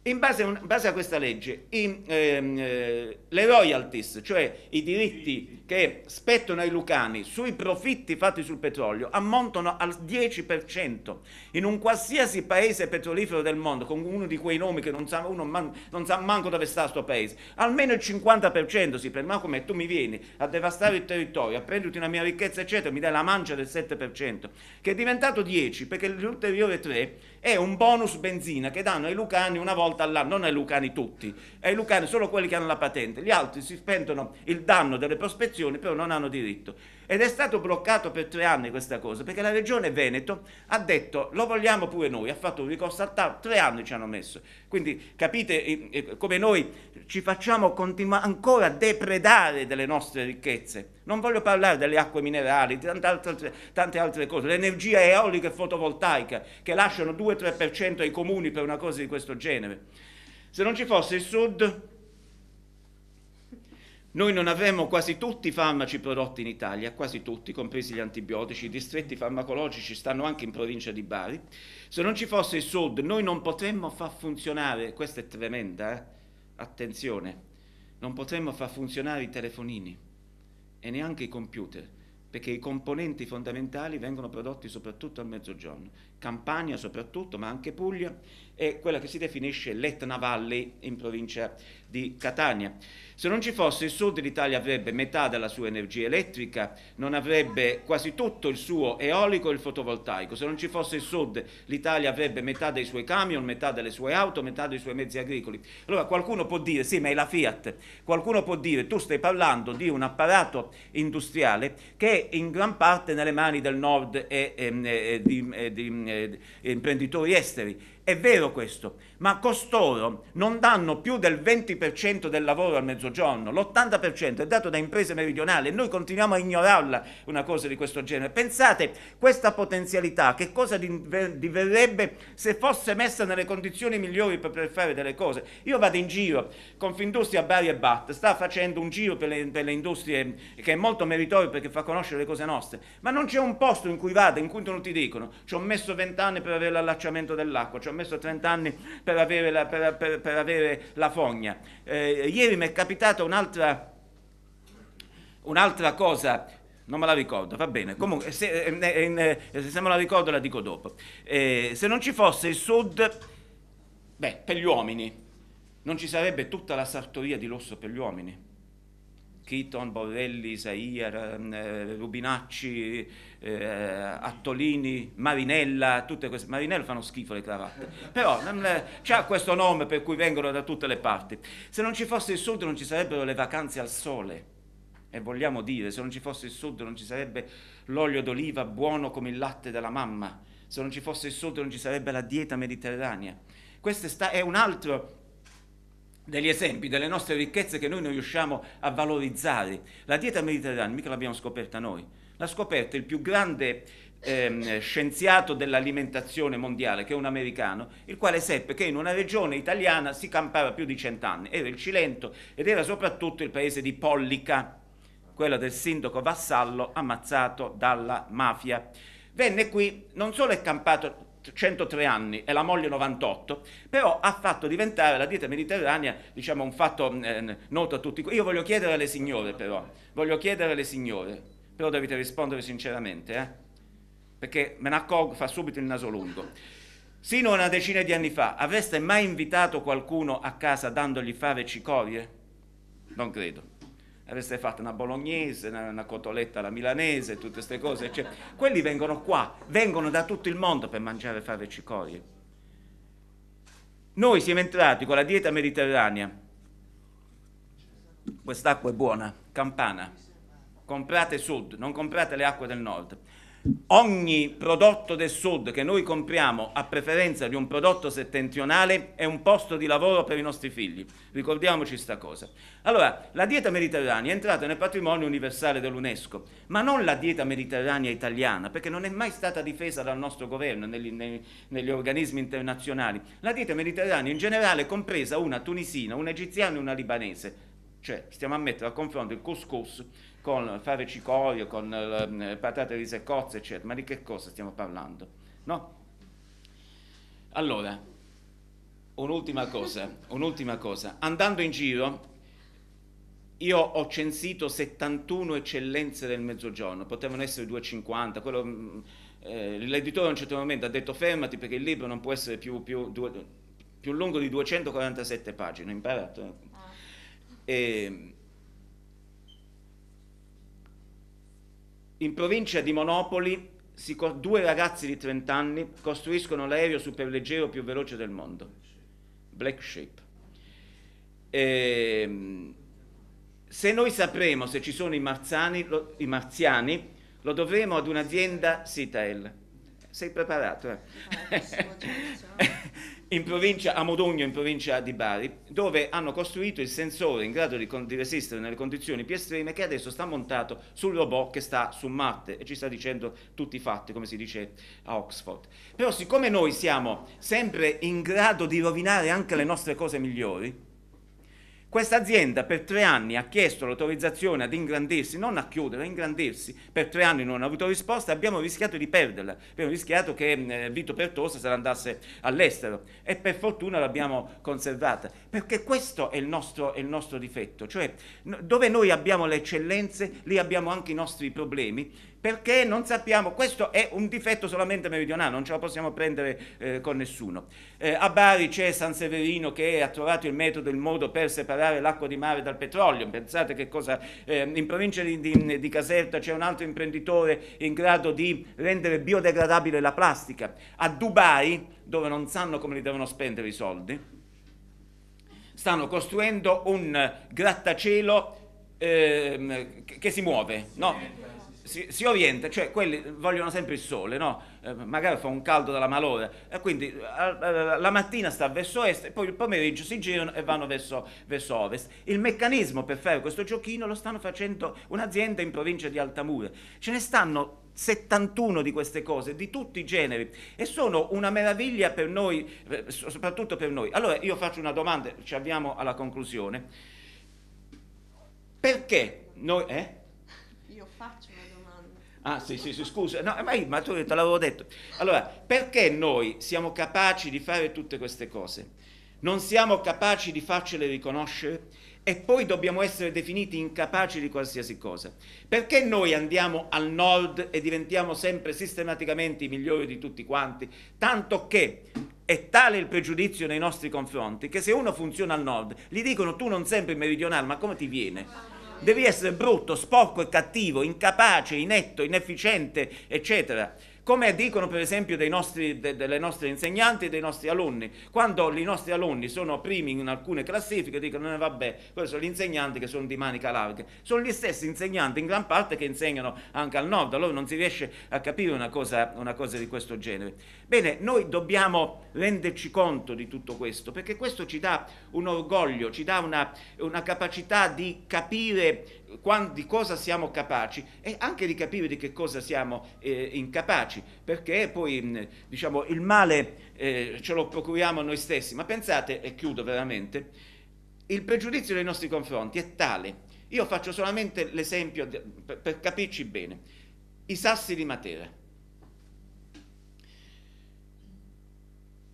In base, un, base a, questa legge, in, ehm, eh, le royalties, cioè i diritti che spettano ai lucani sui profitti fatti sul petrolio, ammontano al 10%. In un qualsiasi paese petrolifero del mondo, con uno di quei nomi che non sa, man, non sa manco dove sta questo paese, almeno il 50% si prende, ma come tu mi vieni a devastare il territorio, a prenderti una mia ricchezza, eccetera, mi dai la mancia del 7%, che è diventato 10% perché l'ulteriore 3% è un bonus benzina che danno ai lucani una volta all'anno, non ai lucani tutti, ai lucani solo quelli che hanno la patente, gli altri si spendono il danno delle prospezioni, però non hanno diritto. Ed è stato bloccato per tre anni questa cosa, perché la regione Veneto ha detto lo vogliamo pure noi, ha fatto un ricorso al TAR, tre anni ci hanno messo. Quindi capite come noi ci facciamo continu- ancora depredare delle nostre ricchezze. Non voglio parlare delle acque minerali, tante altre, tante altre cose, l'energia eolica e fotovoltaica che lasciano 2-3% ai comuni per una cosa di questo genere. Se non ci fosse il Sud, noi non avremmo quasi tutti i farmaci prodotti in Italia, quasi tutti, compresi gli antibiotici, i distretti farmacologici stanno anche in provincia di Bari. Se non ci fosse il Sud, noi non potremmo far funzionare, questa è tremenda, eh? attenzione, non potremmo far funzionare i telefonini e neanche i computer, perché i componenti fondamentali vengono prodotti soprattutto al mezzogiorno. Campania soprattutto, ma anche Puglia, e quella che si definisce l'Etna Valley in provincia di Catania. Se non ci fosse il sud l'Italia avrebbe metà della sua energia elettrica, non avrebbe quasi tutto il suo eolico e il fotovoltaico. Se non ci fosse il sud l'Italia avrebbe metà dei suoi camion, metà delle sue auto, metà dei suoi mezzi agricoli. Allora qualcuno può dire sì, ma è la Fiat. Qualcuno può dire tu stai parlando di un apparato industriale che è in gran parte nelle mani del nord e, ehm, e, e di, e, di imprenditori esteri. È vero questo, ma costoro non danno più del 20% del lavoro al mezzogiorno, l'80% è dato da imprese meridionali e noi continuiamo a ignorarla una cosa di questo genere. Pensate questa potenzialità, che cosa diverrebbe se fosse messa nelle condizioni migliori per fare delle cose. Io vado in giro, Confindustria Bari e Bat sta facendo un giro per le, per le industrie che è molto meritorio perché fa conoscere le cose nostre, ma non c'è un posto in cui vada, in cui non ti dicono ci ho messo 20 anni per avere l'allacciamento dell'acqua, ci ho messo 30 anni per per avere la, per, per, per avere la fogna. Eh, ieri mi è capitata un'altra, un'altra cosa non me la ricordo, va bene. Comunque, se, eh, eh, se me la ricordo la dico dopo. Eh, se non ci fosse il sud, beh, per gli uomini, non ci sarebbe tutta la sartoria di rosso per gli uomini. Chiton, Borrelli, Isaia, ehm, eh, Rubinacci, eh, Attolini, Marinella, tutte queste. Marinella fanno schifo le cravatte, però ehm, c'è questo nome per cui vengono da tutte le parti. Se non ci fosse il sud non ci sarebbero le vacanze al sole. E vogliamo dire, se non ci fosse il sud non ci sarebbe l'olio d'oliva buono come il latte della mamma. Se non ci fosse il sud non ci sarebbe la dieta mediterranea. Questa è un altro degli esempi delle nostre ricchezze che noi non riusciamo a valorizzare. La dieta mediterranea mica l'abbiamo scoperta noi, l'ha scoperta il più grande ehm, scienziato dell'alimentazione mondiale, che è un americano, il quale seppe che in una regione italiana si campava più di cent'anni, era il Cilento ed era soprattutto il paese di Pollica, quella del sindaco Vassallo ammazzato dalla mafia. Venne qui, non solo è campato 103 anni e la moglie 98, però ha fatto diventare la dieta mediterranea diciamo, un fatto mm, eh, noto a tutti. Io voglio chiedere alle signore però, voglio chiedere alle signore, però dovete rispondere sinceramente, eh? perché me ne accorgo, fa subito il naso lungo. Sino a una decina di anni fa, avreste mai invitato qualcuno a casa dandogli fare cicorie? Non credo avreste fatto una bolognese, una, una cotoletta alla milanese, tutte queste cose, eccetera. Quelli vengono qua, vengono da tutto il mondo per mangiare fave e cicorie. Noi siamo entrati con la dieta mediterranea. Quest'acqua è buona, campana. Comprate sud, non comprate le acque del nord. Ogni prodotto del sud che noi compriamo a preferenza di un prodotto settentrionale è un posto di lavoro per i nostri figli. Ricordiamoci questa cosa. Allora, la dieta mediterranea è entrata nel patrimonio universale dell'UNESCO, ma non la dieta mediterranea italiana, perché non è mai stata difesa dal nostro governo negli, nei, negli organismi internazionali. La dieta mediterranea in generale è compresa una tunisina, un egiziano e una libanese. Cioè, stiamo a mettere a confronto il couscous con fare cicorio, con eh, patate di cozze, eccetera. Ma di che cosa stiamo parlando? No? Allora, un'ultima cosa, un'ultima cosa. Andando in giro, io ho censito 71 eccellenze del Mezzogiorno, potevano essere 250, quello, mm, eh, l'editore a un certo momento ha detto fermati perché il libro non può essere più, più, due, più lungo di 247 pagine, ho imparato. E, eh. ah. ehm, In provincia di Monopoli due ragazzi di 30 anni costruiscono l'aereo superleggero più veloce del mondo, Black Shape. E, ehm, se noi sapremo se ci sono i, marzani, lo, i marziani, lo dovremo ad un'azienda Citael. Sei preparato? Eh? provincia, a Modugno, in provincia di Bari, dove hanno costruito il sensore in grado di, di, resistere nelle condizioni più estreme che adesso sta montato sul robot che sta su Marte e ci sta dicendo tutti i fatti, come si dice a Oxford. Però siccome noi siamo sempre in grado di rovinare anche le nostre cose migliori, questa azienda per tre anni ha chiesto l'autorizzazione ad ingrandirsi, non a chiudere, a ingrandirsi, per tre anni non ha avuto risposta, abbiamo rischiato di perderla, abbiamo rischiato che eh, Vito Pertosa se ne andasse all'estero e per fortuna l'abbiamo conservata, perché questo è il nostro, è il nostro difetto, cioè no, dove noi abbiamo le eccellenze lì abbiamo anche i nostri problemi perché non sappiamo, questo è un difetto solamente meridionale, non ce lo possiamo prendere eh, con nessuno. Eh, a Bari c'è San Severino che ha trovato il metodo, il modo per separare l'acqua di mare dal petrolio, pensate che cosa, eh, in provincia di, di, di Caserta c'è un altro imprenditore in grado di rendere biodegradabile la plastica, a Dubai dove non sanno come li devono spendere i soldi, stanno costruendo un eh, grattacielo ehm, che si muove, no? si, si, orienta, cioè quelli vogliono sempre il sole, no? eh, magari fa un caldo dalla malora, e quindi a, a, la mattina sta verso est e poi il pomeriggio si girano e vanno verso, verso, ovest. Il meccanismo per fare questo giochino lo stanno facendo un'azienda in provincia di Altamura, ce ne stanno 71 di queste cose, di tutti i generi, e sono una meraviglia per noi, eh, soprattutto per noi. Allora io faccio una domanda, ci avviamo alla conclusione. Perché noi... Eh? Ah sì, sì, sì scusa, no, ma, io, ma tu te l'avevo detto. Allora, perché noi siamo capaci di fare tutte queste cose? Non siamo capaci di farcele riconoscere e poi dobbiamo essere definiti incapaci di qualsiasi cosa. Perché noi andiamo al nord e diventiamo sempre sistematicamente i migliori di tutti quanti? Tanto che è tale il pregiudizio nei nostri confronti che se uno funziona al nord, gli dicono tu non sempre meridionale, ma come ti viene? devi essere brutto, sporco e cattivo, incapace, inetto, inefficiente, eccetera. Come dicono per esempio nostri, de, delle nostre insegnanti e dei nostri alunni, quando i nostri alunni sono primi in alcune classifiche dicono eh, vabbè, quelli sono gli insegnanti che sono di manica larga, sono gli stessi insegnanti in gran parte che insegnano anche al nord, allora non si riesce a capire una cosa, una cosa di questo genere. Bene, noi dobbiamo renderci conto di tutto questo perché questo ci dà un orgoglio, ci dà una, una capacità di capire di cosa siamo capaci e anche di capire di che cosa siamo eh, incapaci, perché poi diciamo, il male eh, ce lo procuriamo noi stessi. Ma pensate, e chiudo veramente, il pregiudizio nei nostri confronti è tale. Io faccio solamente l'esempio per, per capirci bene. I sassi di Matera.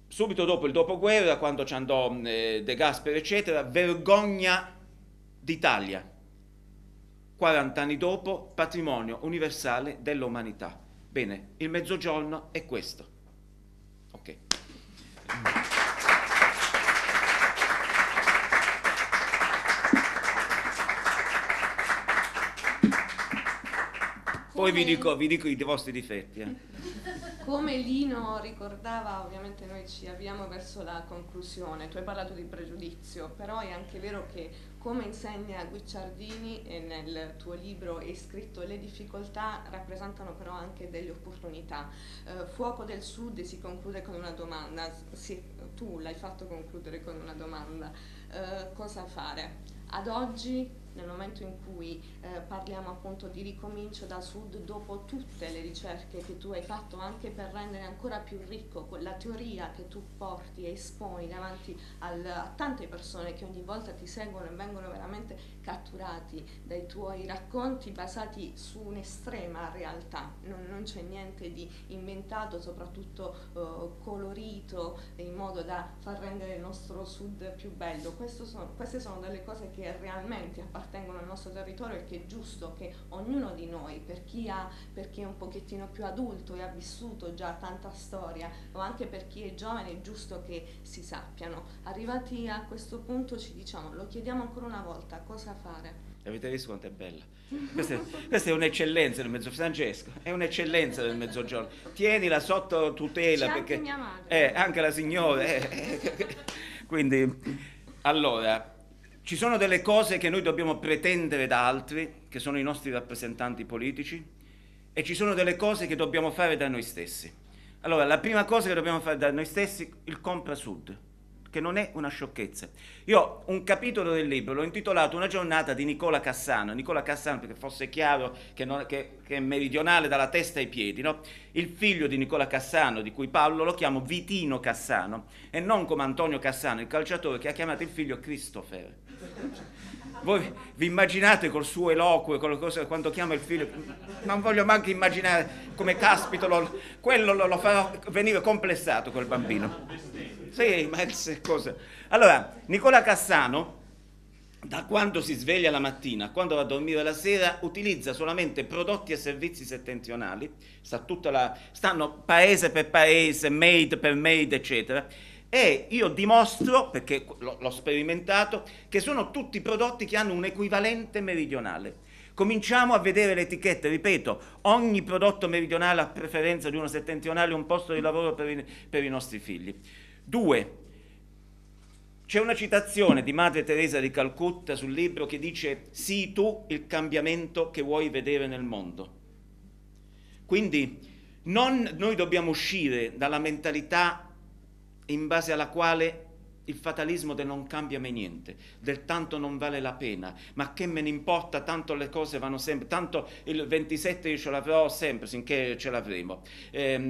Subito dopo il dopoguerra, quando ci andò eh, De Gasperi, eccetera, vergogna d'Italia 40 anni dopo, patrimonio universale dell'umanità. Bene, il mezzogiorno è questo. Okay. Poi vi dico, vi dico, i vostri difetti. Eh. Come Lino ricordava, ovviamente noi ci avviamo verso la conclusione, tu hai parlato di pregiudizio, però è anche vero che come insegna Guicciardini nel tuo libro è scritto le difficoltà rappresentano però anche delle opportunità. Eh, Fuoco del Sud si conclude con una domanda, sì, tu l'hai fatto concludere con una domanda, eh, cosa fare? Ad oggi nel momento in cui eh, parliamo appunto di ricomincio da sud dopo tutte le ricerche che tu hai fatto anche per rendere ancora più ricco quella teoria che tu porti e esponi davanti al, a tante persone che ogni volta ti seguono e vengono veramente catturati dai tuoi racconti basati su un'estrema realtà, non, non c'è niente di inventato, soprattutto eh, colorito in modo da far rendere il nostro sud più bello. Sono, queste sono delle cose che realmente appartengono appartengono al nostro territorio e che è giusto che ognuno di noi, per chi, ha, per chi è un pochettino più adulto e ha vissuto già tanta storia, o anche per chi è giovane, è giusto che si sappiano. Arrivati a questo punto ci diciamo, lo chiediamo ancora una volta, cosa fare? Avete visto quanto è bella? Questa è, questa è un'eccellenza del mezzogiorno. Francesco, è un'eccellenza del mezzogiorno. Tienila sotto tutela. C'è perché anche mia madre. Eh, anche la signora. Eh, quindi, allora, ci sono delle cose che noi dobbiamo pretendere da altri, che sono i nostri rappresentanti politici, e ci sono delle cose che dobbiamo fare da noi stessi. Allora, la prima cosa che dobbiamo fare da noi stessi, è il compra sud, che non è una sciocchezza. Io un capitolo del libro l'ho intitolato Una giornata di Nicola Cassano, Nicola Cassano perché fosse chiaro che, non, che, che è meridionale dalla testa ai piedi, no? il figlio di Nicola Cassano, di cui Paolo lo chiamo Vitino Cassano, e non come Antonio Cassano, il calciatore che ha chiamato il figlio Christopher. Voi vi immaginate col suo eloquio, quando chiama il figlio, non voglio neanche immaginare come caspito, lo, quello lo, lo fa venire complessato quel bambino. Sì, ma è cosa. Allora, Nicola Cassano, da quando si sveglia la mattina, a quando va a dormire la sera, utilizza solamente prodotti e servizi settentrionali, sta la, stanno paese per paese, made per made, eccetera e io dimostro, perché l'ho sperimentato, che sono tutti prodotti che hanno un equivalente meridionale. Cominciamo a vedere le etichette, ripeto, ogni prodotto meridionale ha preferenza di uno settentrionale un posto di lavoro per i, per i nostri figli. Due, c'è una citazione di Madre Teresa di Calcutta sul libro che dice sii tu il cambiamento che vuoi vedere nel mondo. Quindi non, noi dobbiamo uscire dalla mentalità in base alla quale il fatalismo del non cambia mai niente, del tanto non vale la pena, ma che me ne importa, tanto le cose vanno sempre, tanto il 27 io ce l'avrò sempre finché ce l'avremo, eh,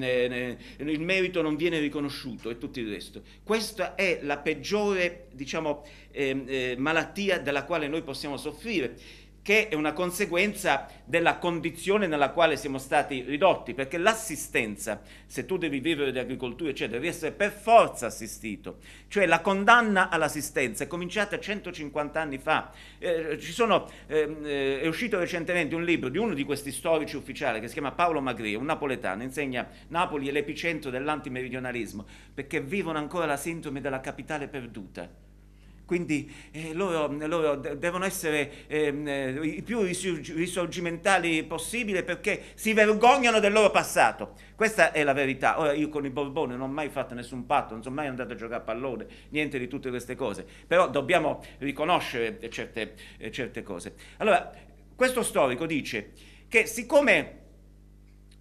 eh, il merito non viene riconosciuto e tutto il resto. Questa è la peggiore diciamo, ehm, eh, malattia della quale noi possiamo soffrire che è una conseguenza della condizione nella quale siamo stati ridotti, perché l'assistenza, se tu devi vivere di agricoltura, eccetera, devi essere per forza assistito, cioè la condanna all'assistenza è cominciata 150 anni fa. Eh, sono, ehm, eh, è uscito recentemente un libro di uno di questi storici ufficiali che si chiama Paolo Magri, un napoletano, insegna Napoli è l'epicentro dell'antimeridionalismo, perché vivono ancora la sindrome della capitale perduta quindi eh, loro, loro, devono essere ehm, eh, i più risorgimentali possibile perché si vergognano del loro passato. Questa è la verità. Ora io con i Borbone non ho mai fatto nessun patto, non sono mai andato a giocare a pallone, niente di tutte queste cose. Però dobbiamo riconoscere eh, certe, eh, certe cose. Allora, questo storico dice che siccome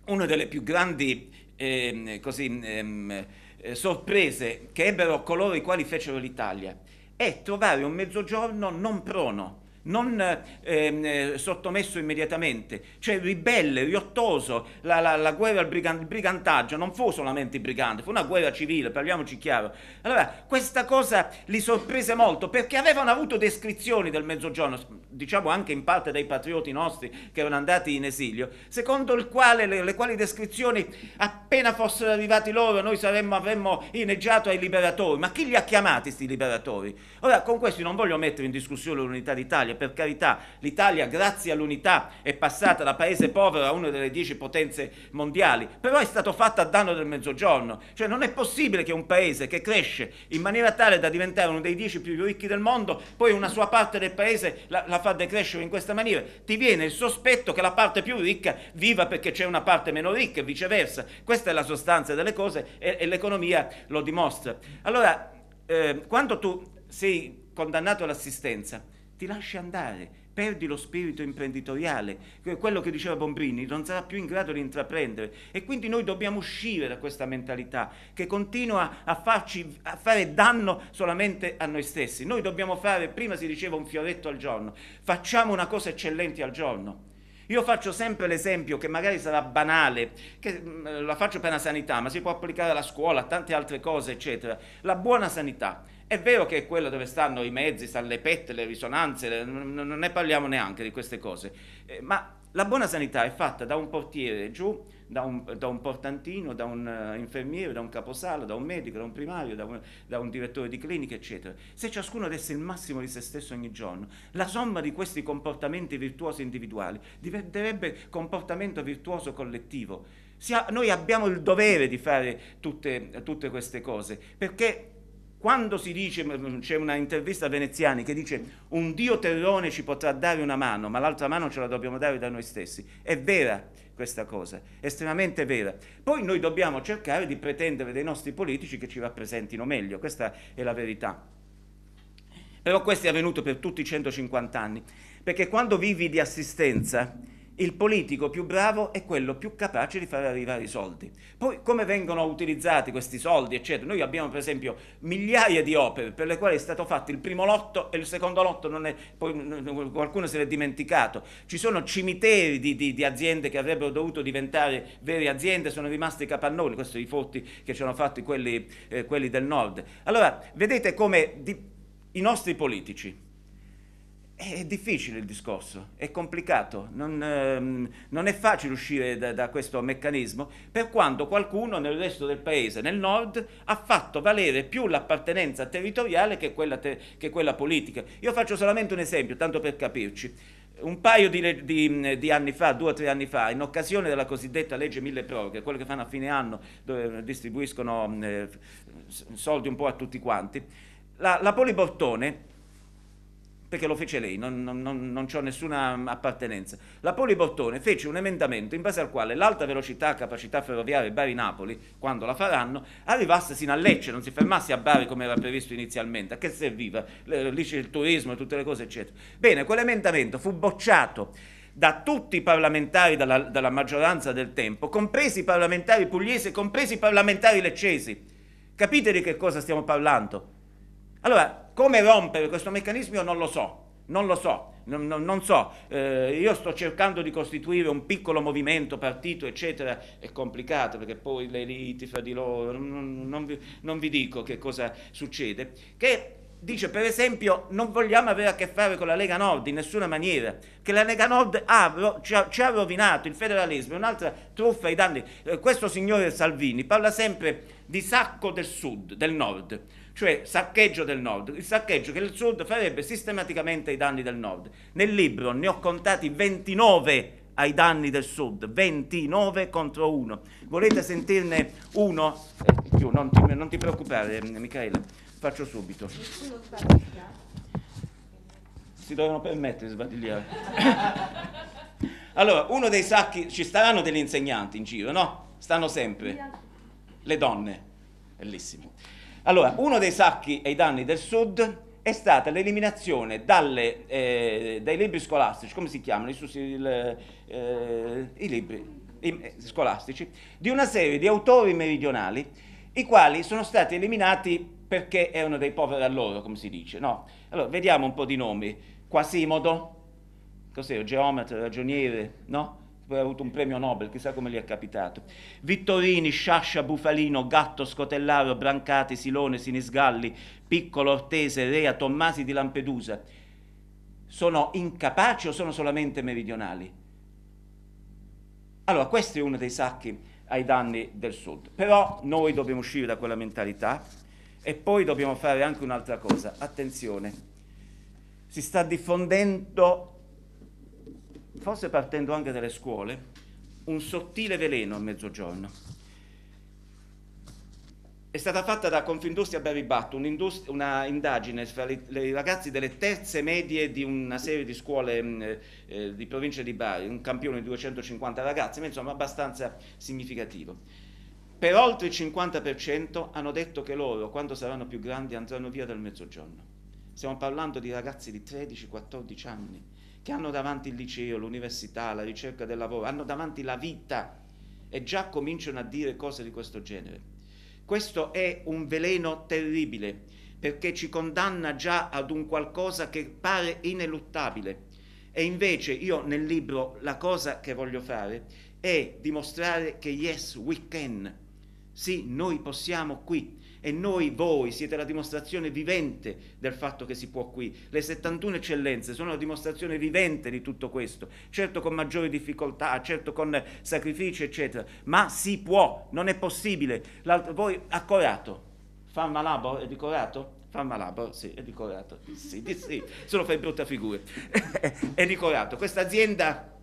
una delle più grandi eh, così, ehm, eh, sorprese che ebbero coloro i quali fecero l'Italia è trovare un mezzogiorno non prono non ehm, eh, sottomesso immediatamente, cioè ribelle, riottoso, la, la, la guerra al brigant- brigantaggio non fu solamente i briganti, fu una guerra civile, parliamoci chiaro. Allora, questa cosa li sorprese molto perché avevano avuto descrizioni del Mezzogiorno, diciamo anche in parte dai patrioti nostri che erano andati in esilio, secondo il quale, le, le quali descrizioni appena fossero arrivati loro noi saremmo, avremmo ineggiato ai liberatori, ma chi li ha chiamati questi liberatori? Ora, con questi non voglio mettere in discussione l'unità d'Italia, per carità, l'Italia grazie all'unità è passata da paese povero a una delle dieci potenze mondiali, però è stato fatto a danno del mezzogiorno, cioè non è possibile che un paese che cresce in maniera tale da diventare uno dei dieci più ricchi del mondo, poi una sua parte del paese la, la fa decrescere in questa maniera, ti viene il sospetto che la parte più ricca viva perché c'è una parte meno ricca e viceversa, questa è la sostanza delle cose e, e l'economia lo dimostra. Allora, eh, quando tu sei condannato all'assistenza, ti lasci andare, perdi lo spirito imprenditoriale, quello che diceva Bombrini, non sarà più in grado di intraprendere. E quindi noi dobbiamo uscire da questa mentalità che continua a, farci, a fare danno solamente a noi stessi. Noi dobbiamo fare, prima si diceva un fioretto al giorno, facciamo una cosa eccellente al giorno. Io faccio sempre l'esempio che magari sarà banale, che mm, la faccio per la sanità, ma si può applicare alla scuola, a tante altre cose, eccetera. La buona sanità. È vero che è quello dove stanno i mezzi, stanno le pette, le risonanze, le, non ne parliamo neanche di queste cose, eh, ma la buona sanità è fatta da un portiere giù, da un, da un portantino, da un uh, infermiere, da un caposala, da un medico, da un primario, da un, da un direttore di clinica, eccetera. Se ciascuno desse il massimo di se stesso ogni giorno, la somma di questi comportamenti virtuosi individuali diventerebbe comportamento virtuoso collettivo. Ha, noi abbiamo il dovere di fare tutte, tutte queste cose, perché quando si dice, c'è una intervista a Veneziani che dice un Dio terrone ci potrà dare una mano, ma l'altra mano ce la dobbiamo dare da noi stessi. È vera questa cosa, estremamente vera. Poi noi dobbiamo cercare di pretendere dai nostri politici che ci rappresentino meglio, questa è la verità. Però questo è avvenuto per tutti i 150 anni, perché quando vivi di assistenza il politico più bravo è quello più capace di far arrivare i soldi. Poi come vengono utilizzati questi soldi, eccetera. Noi abbiamo per esempio migliaia di opere per le quali è stato fatto il primo lotto e il secondo lotto è, poi, qualcuno se l'è dimenticato. Ci sono cimiteri di, di, di, aziende che avrebbero dovuto diventare vere aziende, sono rimasti capannoni, questi sono i fotti che ci hanno fatto quelli, eh, quelli del nord. Allora, vedete come di, i nostri politici è difficile il discorso, è complicato, non, ehm, non è facile uscire da, da, questo meccanismo per quanto qualcuno nel resto del paese, nel nord, ha fatto valere più l'appartenenza territoriale che quella, te, che quella politica. Io faccio solamente un esempio, tanto per capirci. Un paio di, di, di, anni fa, due o tre anni fa, in occasione della cosiddetta legge mille proroghe, quella che fanno a fine anno, dove distribuiscono eh, soldi un po' a tutti quanti, la, la Poli Bortone perché lo fece lei, non, non, non, non ho nessuna mm, appartenenza. La Poli Bortone fece un emendamento in base al quale l'alta velocità, capacità ferroviaria Bari-Napoli, quando la faranno, arrivasse sino a Lecce, non si fermasse a Bari come era previsto inizialmente, a che serviva? Lì c'è il turismo e tutte le cose, eccetera. Bene, quell'emendamento fu bocciato da tutti i parlamentari della, dalla maggioranza del tempo, compresi i parlamentari pugliesi, compresi i parlamentari leccesi. Capite di che cosa stiamo parlando? Allora, come rompere questo meccanismo io non lo so, non lo so. Non, non, non so, eh, io sto cercando di costituire un piccolo movimento, partito, eccetera, è complicato perché poi le liti fra di loro, non vi, non vi dico che cosa succede, che dice per esempio non vogliamo avere a che fare con la Lega Nord in nessuna maniera, che la Lega Nord ha, ci, ha, ci, ha, rovinato il federalismo, è un'altra truffa ai danni. Eh, questo signore Salvini parla sempre di sacco del sud, del nord cioè saccheggio del nord, il saccheggio che il sud farebbe sistematicamente ai danni del nord. Nel libro ne ho contati 29 ai danni del sud, 29 contro 1. Volete sentirne uno? Eh, più, non, ti, non ti preoccupare eh, Michele, faccio subito. Si devono permettere di sbadigliare. allora, uno dei sacchi, ci staranno degli insegnanti in giro, no? Stanno sempre. Le donne, bellissimo. Allora, uno dei sacchi e i danni del Sud è stata l'eliminazione dalle, eh, dai libri scolastici, come si chiamano i, il, eh, i libri i, eh, scolastici, di una serie di autori meridionali, i quali sono stati eliminati perché erano dei poveri a loro, come si dice. No? Allora, vediamo un po' di nomi. Quasimodo, cos'era? Geometra, ragioniere, no? poi ha avuto un premio Nobel, chissà come gli è capitato. Vittorini, Sciascia, Bufalino, Gatto, Scotellaro, Brancati, Silone, Sinisgalli, Piccolo, Ortese, Rea, Tommasi di Lampedusa sono incapaci o sono solamente meridionali? Allora, questo è uno dei sacchi ai danni del Sud. Però noi dobbiamo uscire da quella mentalità e poi dobbiamo fare anche un'altra cosa. Attenzione, si sta diffondendo forse partendo anche dalle scuole, un sottile veleno a mezzogiorno. È stata fatta da Confindustria Berribatto una indagine fra i ragazzi delle terze medie di una serie di scuole mm, eh, di provincia di Bari, un campione di 250 ragazzi, ma insomma abbastanza significativo. Per oltre il 50% hanno detto che loro, quando saranno più grandi, andranno via dal mezzogiorno. Stiamo parlando di ragazzi di 13-14 anni che hanno davanti il liceo, l'università, la ricerca del lavoro, hanno davanti la vita e già cominciano a dire cose di questo genere. Questo è un veleno terribile perché ci condanna già ad un qualcosa che pare ineluttabile. E invece io nel libro la cosa che voglio fare è dimostrare che yes, we can. Sì, noi possiamo qui e noi, voi, siete la dimostrazione vivente del fatto che si può qui. Le 71 eccellenze sono la dimostrazione vivente di tutto questo, certo con maggiori difficoltà, certo con sacrifici, eccetera, ma si può, non è possibile. L'altro, voi a Corato, Farmalabo è di Corato? Farmalabo, sì, è di Corato, sì, di sì, solo fai brutta figura. è di Corato. Questa azienda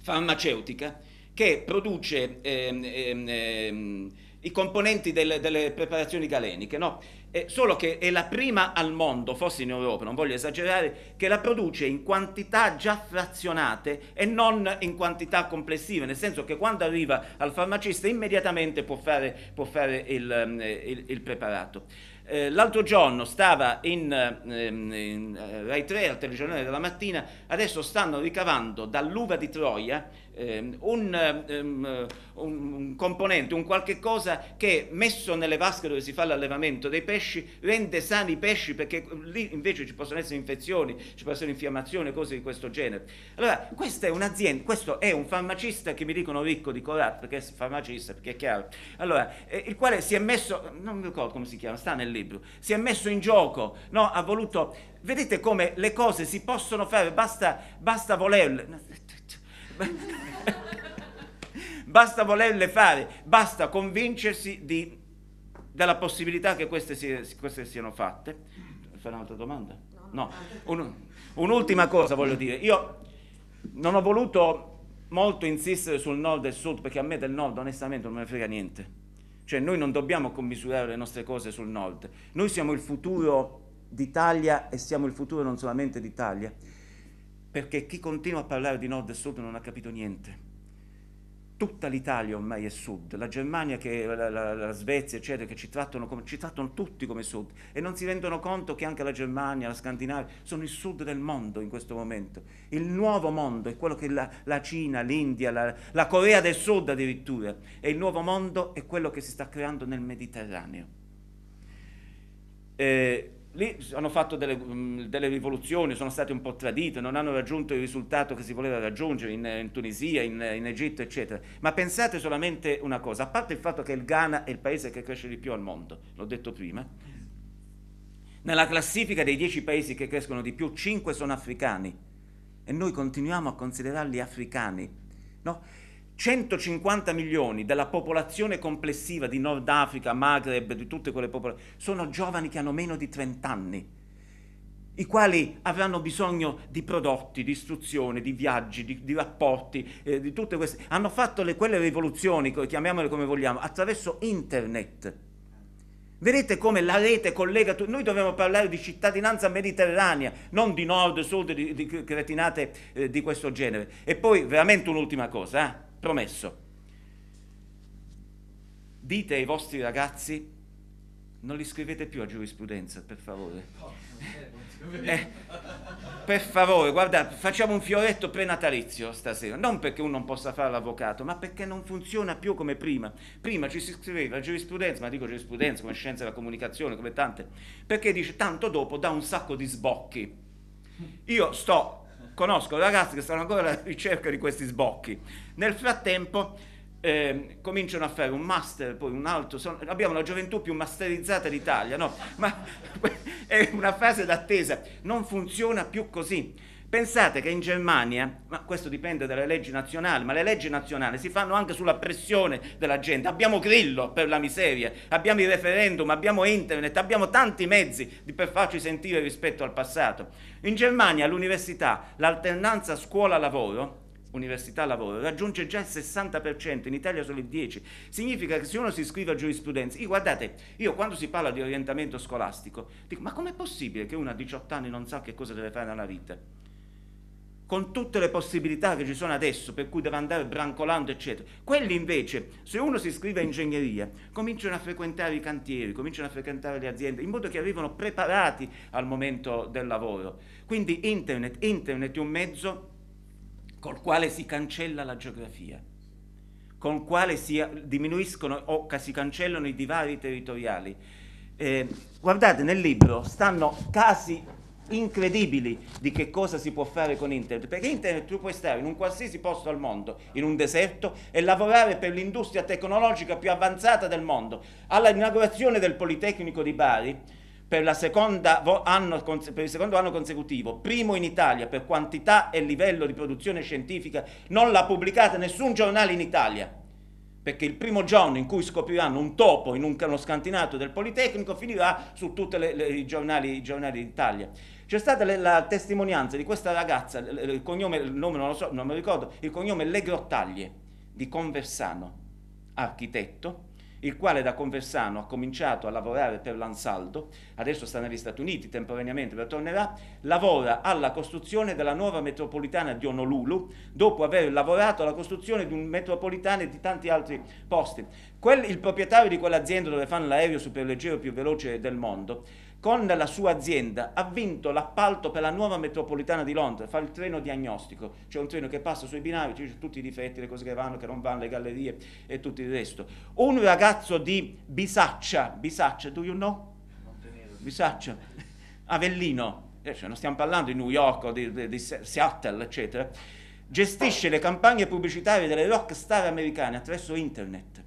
farmaceutica che produce... Ehm, ehm, ehm, i componenti delle, delle preparazioni galeniche, no? eh, solo che è la prima al mondo, forse in Europa, non voglio esagerare, che la produce in quantità già frazionate e non in quantità complessive, nel senso che quando arriva al farmacista immediatamente può fare, può fare il, eh, il, il preparato. Eh, l'altro giorno stava in, ehm, in eh, Rai 3 al telegiornale della mattina, adesso stanno ricavando dall'uva di Troia eh, un, um, un, componente, un qualche cosa che messo nelle vasche dove si fa l'allevamento dei pesci rende sani i pesci perché lì invece ci possono essere infezioni, ci possono essere infiammazioni, cose di questo genere. Allora, questa è un'azienda, questo è un farmacista che mi dicono ricco di Corat, perché è farmacista, perché è chiaro. Allora, eh, il quale si è messo, non mi ricordo come si chiama, sta nel libro, si è messo in gioco, no? ha voluto, vedete come le cose si possono fare, basta, basta volerle basta volerle fare, basta convincersi di, della possibilità che queste, si, queste siano fatte. Fare un'altra domanda? No. Un, un'ultima cosa voglio dire. Io non ho voluto molto insistere sul nord e sud perché a me del nord onestamente non me ne frega niente. Cioè noi non dobbiamo commisurare le nostre cose sul nord. Noi siamo il futuro d'Italia e siamo il futuro non solamente d'Italia, perché chi continua a parlare di nord e sud non ha capito niente. Tutta l'Italia ormai è sud, la Germania, che, la, la, la, Svezia, eccetera, che ci trattano, come, ci trattano tutti come sud e non si rendono conto che anche la Germania, la Scandinavia sono il sud del mondo in questo momento. Il nuovo mondo è quello che la, la Cina, l'India, la Corea del Sud addirittura, e il nuovo mondo è quello che si sta creando nel Mediterraneo. Eh, Lì hanno fatto delle, mm, delle, rivoluzioni, sono state un po' tradite, non hanno raggiunto il risultato che si voleva raggiungere in, in Tunisia, in, in, Egitto, eccetera. Ma pensate solamente una cosa, a parte il fatto che il Ghana è il paese che cresce di più al mondo, l'ho detto prima, nella classifica dei dieci paesi che crescono di più, cinque sono africani e noi continuiamo a considerarli africani. No? 150 milioni della popolazione complessiva di Nord Africa, Maghreb, di tutte quelle popolazioni, sono giovani che hanno meno di 30 anni, i quali avranno bisogno di prodotti, di istruzione, di viaggi, di, di rapporti, eh, di tutte queste... Hanno fatto le, quelle rivoluzioni, chiamiamole come vogliamo, attraverso internet. Vedete come la rete collega... Tu... Noi dobbiamo parlare di cittadinanza mediterranea, non di nord, sud, di, di cretinate eh, di questo genere. E poi veramente un'ultima cosa, eh? promesso. Dite ai vostri ragazzi, non li scrivete più a giurisprudenza, per favore. eh, per favore, guardate, facciamo un fioretto prenatalizio stasera, non perché uno non possa fare l'avvocato, ma perché non funziona più come prima. Prima ci si scriveva giurisprudenza, ma dico giurisprudenza come scienza della comunicazione, come tante, perché dice tanto dopo dà un sacco di sbocchi. Io sto conosco ragazzi che stanno ancora alla ricerca di questi sbocchi. Nel frattempo eh, cominciano a fare un master, poi un altro, sono, abbiamo la gioventù più masterizzata d'Italia, no? Ma è una fase d'attesa, non funziona più così Pensate che in Germania, ma questo dipende dalle leggi nazionali, ma le leggi nazionali si fanno anche sulla pressione della gente. Abbiamo Grillo per la miseria, abbiamo i referendum, abbiamo internet, abbiamo tanti mezzi per farci sentire rispetto al passato. In Germania l'università, l'alternanza scuola-lavoro università-lavoro raggiunge già il 60%, in Italia solo il 10%. Significa che se uno si iscrive a giurisprudenza, io guardate, io quando si parla di orientamento scolastico, dico ma com'è possibile che uno a 18 anni non sa che cosa deve fare nella vita? con tutte le possibilità che ci sono adesso, per cui deve andare brancolando, eccetera. Quelli invece, se uno si iscrive a ingegneria, cominciano a frequentare i cantieri, cominciano a frequentare le aziende, in modo che arrivano preparati al momento del lavoro. Quindi internet, internet è un mezzo col quale si cancella la geografia, col quale si diminuiscono o si cancellano i divari territoriali. Eh, guardate, nel libro stanno casi incredibili di che cosa si può fare con internet, perché internet tu puoi stare in un qualsiasi posto al mondo, in un deserto, e lavorare per l'industria tecnologica più avanzata del mondo. All'inaugurazione del Politecnico di Bari, per, anno, per, il secondo anno consecutivo, primo in Italia per quantità e livello di produzione scientifica, non l'ha pubblicata nessun giornale in Italia perché il primo giorno in cui scopriranno un topo in un, uno scantinato del Politecnico finirà su tutti i, giornali, d'Italia. C'è stata le, la testimonianza di questa ragazza, le, il, cognome, il nome non lo so, non mi ricordo, il cognome Le Grottaglie di Conversano, architetto, il quale da Conversano ha cominciato a lavorare per l'Ansaldo, adesso sta negli Stati Uniti temporaneamente, ma tornerà, lavora alla costruzione della nuova metropolitana di Honolulu, dopo aver lavorato alla costruzione di un metropolitano e di tanti altri posti. Quel, il proprietario di quell'azienda dove fanno l'aereo superleggero più veloce del mondo, con la sua azienda ha vinto l'appalto per la nuova metropolitana di Londra, fa il treno diagnostico, cioè un treno che passa sui binari, ci dice tutti i difetti, le cose che vanno, che non vanno, le gallerie e tutto il resto. Un ragazzo di Bisaccia, Bisaccia, do you know? Bisaccia, Avellino, eh, cioè non stiamo parlando di New York o di, di, di Seattle, eccetera, gestisce le campagne pubblicitarie delle rock star americane attraverso internet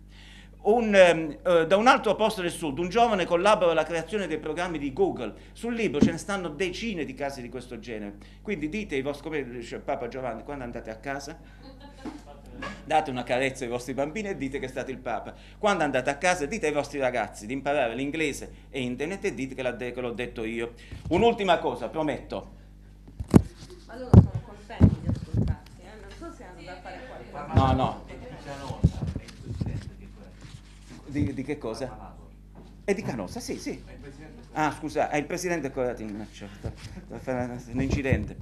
un, ehm, eh, da un altro posto del sud, un giovane collabora alla creazione dei programmi di Google. Sul libro ce ne stanno decine di casi di questo genere. Quindi dite ai vostri, come dice Papa Giovanni, quando andate a casa, date una carezza ai vostri bambini e dite che è stato il Papa. Quando andate a casa, dite ai vostri ragazzi di imparare l'inglese e internet e dite che, de- che l'ho detto io. Un'ultima cosa, prometto. Ma loro sono contenti di ascoltarsi, eh? non so se hanno da fare qualcosa. No, no. Di, di che cosa? È di Canossa, sì, sì. Ah, scusa, è il presidente Coratini, certo, un incidente.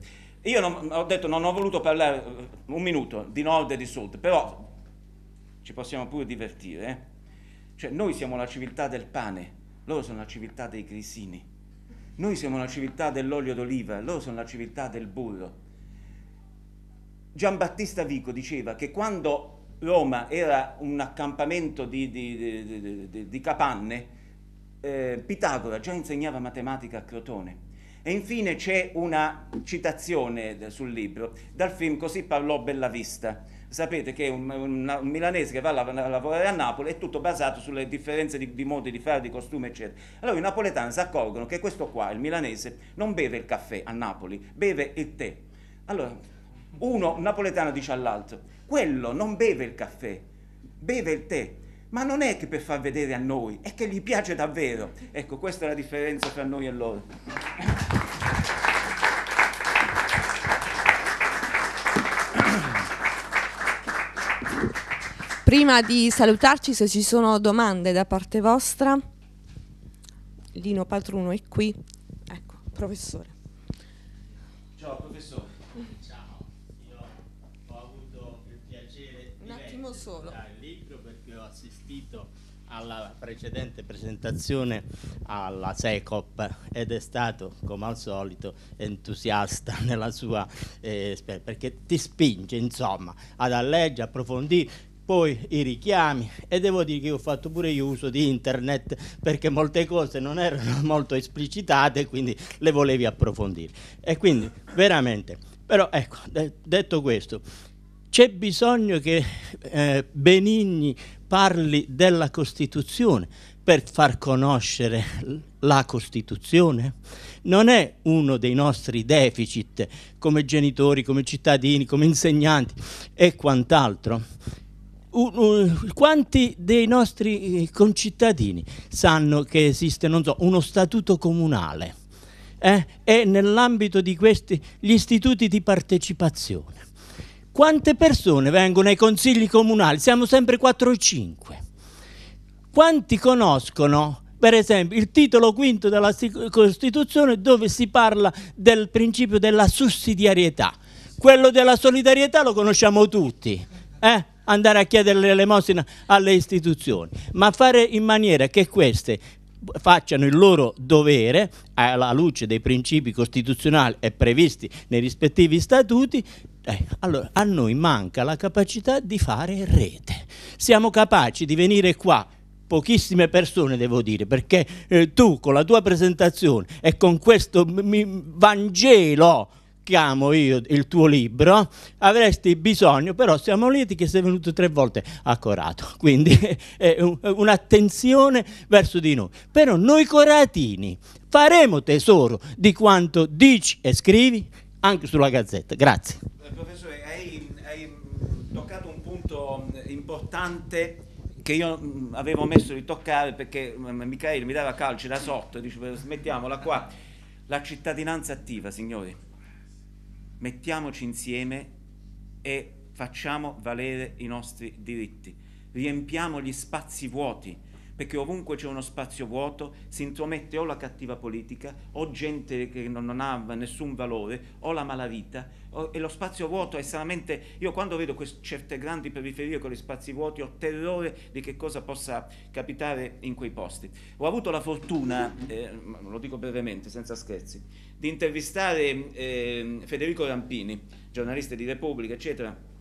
Io non, ho detto, non ho voluto parlare eh, un minuto di nord e di sud, però ci possiamo pure divertire. Eh? Cioè, noi siamo la civiltà del pane, loro sono la civiltà dei grisini. Noi siamo la civiltà dell'olio d'oliva, loro sono la civiltà del burro. Giambattista Vico diceva che quando Roma era un accampamento di, di, di, di capanne, eh, Pitagora già insegnava matematica a Crotone. E infine c'è una citazione sul libro, dal film Così parlò Bellavista. Sapete che un, un, un milanese che va a, lavorare a Napoli è tutto basato sulle differenze di, di modi di fare, di costume, eccetera. Allora i napoletani si accorgono che questo qua, il milanese, non beve il caffè a Napoli, beve il tè. Allora uno napoletano dice all'altro, quello non beve il caffè, beve il tè. Ma non è che per far vedere a noi, è che gli piace davvero. Ecco, questa è la differenza tra noi e loro. Prima di salutarci, se ci sono domande da parte vostra, Lino Patruno è qui. Ecco, professore. solo. Il libro perché ho assistito alla precedente presentazione alla SECOP ed è stato come al solito entusiasta nella sua eh, perché ti spinge insomma ad alleggere, approfondire poi i richiami e devo dire che ho fatto pure io uso di internet perché molte cose non erano molto esplicitate quindi le volevi approfondire e quindi veramente però ecco detto questo c'è bisogno che eh, Benigni parli della Costituzione per far conoscere la Costituzione? Non è uno dei nostri deficit come genitori, come cittadini, come insegnanti e quant'altro. quanti dei nostri eh, concittadini sanno che esiste, non so, uno statuto comunale eh? e nell'ambito di questi gli istituti di partecipazione? Quante persone vengono ai consigli comunali? Siamo sempre 4 o 5. Quanti conoscono per esempio il titolo quinto della Costituzione dove si parla del principio della sussidiarietà. Quello della solidarietà lo conosciamo tutti, eh? andare a chiedere l'elemosina alle istituzioni, ma fare in maniera che queste facciano il loro dovere alla luce dei principi costituzionali e previsti nei rispettivi statuti eh, allora, a noi manca la capacità di fare rete. Siamo capaci di venire qua pochissime persone devo dire, perché eh, tu con la tua presentazione e con questo Vangelo chiamo io il tuo libro, avresti bisogno, però siamo lieti che sei venuto tre volte a Corato, quindi eh, un'attenzione verso di noi. Però noi coratini faremo tesoro di quanto dici e scrivi, anche sulla Gazzetta. Grazie. Eh, professore, hai, hai toccato un punto mm, importante che io mm, avevo messo di toccare perché mm, Michele mi dava calci da sotto, dice smettiamola qua. La cittadinanza attiva, signori, mettiamoci insieme e facciamo valere i nostri diritti, riempiamo gli spazi vuoti perché ovunque c'è uno spazio vuoto si intromette o la cattiva politica, o gente che non, non ha nessun valore, o la malavita, o, e lo spazio vuoto è estremamente... Io quando vedo queste, certe grandi periferie con gli spazi vuoti ho terrore di che cosa possa capitare in quei posti. Ho avuto la fortuna, eh, lo dico brevemente, senza scherzi, di intervistare eh, Federico Rampini, giornalista di Repubblica, eccetera,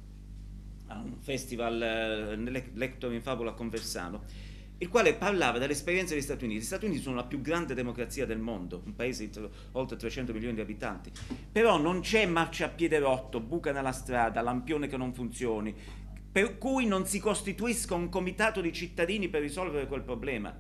a un festival eh, Lector in favola a Conversano il quale parlava dell'esperienza degli Stati Uniti. Gli Stati Uniti sono la più grande democrazia del mondo, un paese di oltre 300 milioni di abitanti, però non c'è marciapiede rotto, buca nella strada, lampione che non funzioni, per cui non si costituisca un comitato di cittadini per risolvere quel problema.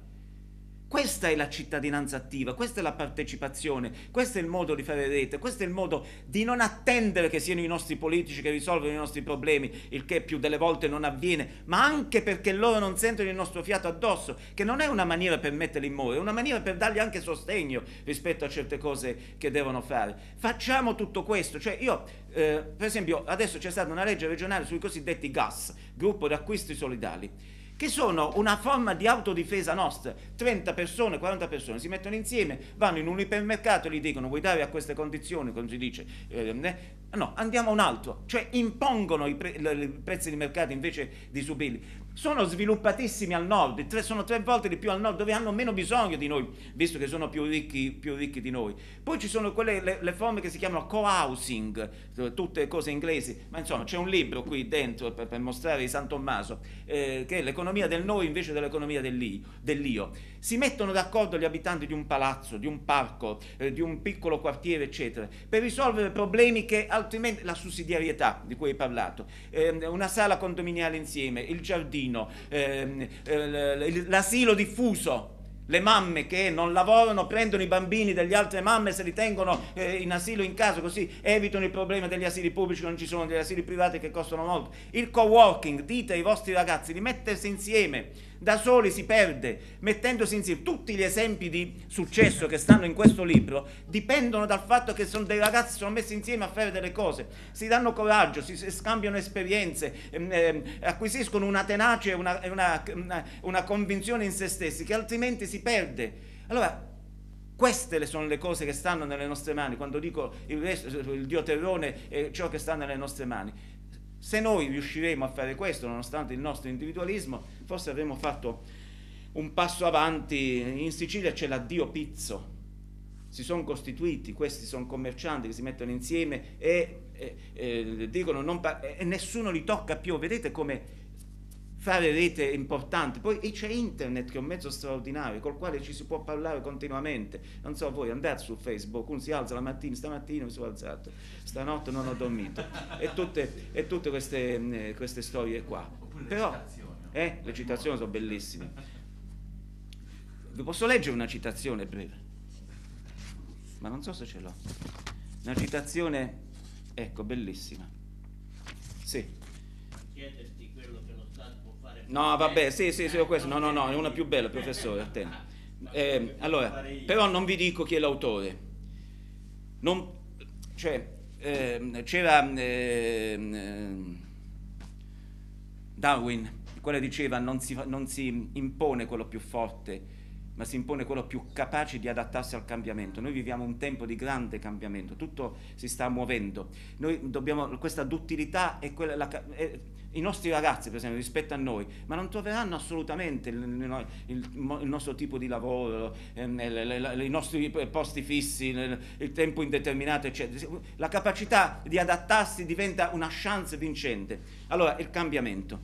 Questa è la cittadinanza attiva, questa è la partecipazione, questo è il modo di fare rete, questo è il modo di non attendere che siano i nostri politici che risolvono i nostri problemi, il che più delle volte non avviene, ma anche perché loro non sentono il nostro fiato addosso, che non è una maniera per metterli in muro, è una maniera per dargli anche sostegno rispetto a certe cose che devono fare. Facciamo tutto questo, cioè io eh, per esempio adesso c'è stata una legge regionale sui cosiddetti GAS, gruppo di acquisti solidali che sono una forma di autodifesa nostra. 30 persone, 40 persone si mettono insieme, vanno in un ipermercato e gli dicono vuoi dare a queste condizioni, come si dice, eh, eh, no, andiamo a un altro, cioè impongono i, pre- i prezzi di mercato invece di subirli sono sviluppatissimi al nord, tre, sono tre volte di più al nord, dove hanno meno bisogno di noi, visto che sono più ricchi, più ricchi di noi. Poi ci sono quelle, le, le forme che si chiamano co-housing, tutte cose inglesi, ma insomma c'è un libro qui dentro per, per mostrare di San Tommaso, eh, che è l'economia del noi invece dell'economia dell'io, Si mettono d'accordo gli abitanti di un palazzo, di un parco, eh, di un piccolo quartiere, eccetera, per risolvere problemi che altrimenti, la sussidiarietà di cui hai parlato, eh, una sala condominiale insieme, il giardino, vicino, ehm, eh, l'asilo diffuso. Le mamme che non lavorano prendono i bambini delle altre mamme e se li tengono eh, in asilo in casa, così evitano il problema degli asili pubblici, non ci sono degli asili privati che costano molto. Il co-working, dite ai vostri ragazzi di mettersi insieme da soli si perde, mettendosi insieme. Tutti gli esempi di successo che stanno in questo libro dipendono dal fatto che sono dei ragazzi che sono messi insieme a fare delle cose, si danno coraggio, si scambiano esperienze, ehm, ehm, acquisiscono una tenacia e una, una, una, convinzione in se stessi che altrimenti si perde. Allora, queste sono le cose che stanno nelle nostre mani, quando dico il, resto, il Dio terrone e ciò che sta nelle nostre mani. Se noi riusciremo a fare questo, nonostante il nostro individualismo, forse avremo fatto un passo avanti. In Sicilia c'è l'addio pizzo. Si sono costituiti, questi sono commercianti che si mettono insieme e, e, e dicono non e nessuno li tocca più. Vedete come fare rete importante, poi c'è internet che è un mezzo straordinario col quale ci si può parlare continuamente, non so voi andate su Facebook, uno si alza la mattina, stamattina mi sono alzato, stanotte non ho dormito e tutte, e tutte queste, mm, queste, storie qua. Oppure Però, le citazioni, eh, le citazioni sono bellissime. Vi posso leggere una citazione breve? Ma non so se ce l'ho. Una citazione, ecco, bellissima. Sì. No, vabbè, sì, sì, sì, questo. No, no, no, è una più bella, professore, attento. Eh, allora, però non vi dico chi è l'autore. Non, cioè, eh, c'era eh, Darwin, quella diceva non si, non si impone quello più forte, ma si impone quello più capace di adattarsi al cambiamento. Noi viviamo un tempo di grande cambiamento, tutto si sta muovendo. Dobbiamo, questa duttilità è quella... La, è, i nostri ragazzi, per esempio, rispetto a noi, ma non troveranno assolutamente il, il, il nostro tipo di lavoro, eh, le, le, i nostri posti fissi, il tempo indeterminato, eccetera. La capacità di adattarsi diventa una chance vincente. Allora, il cambiamento.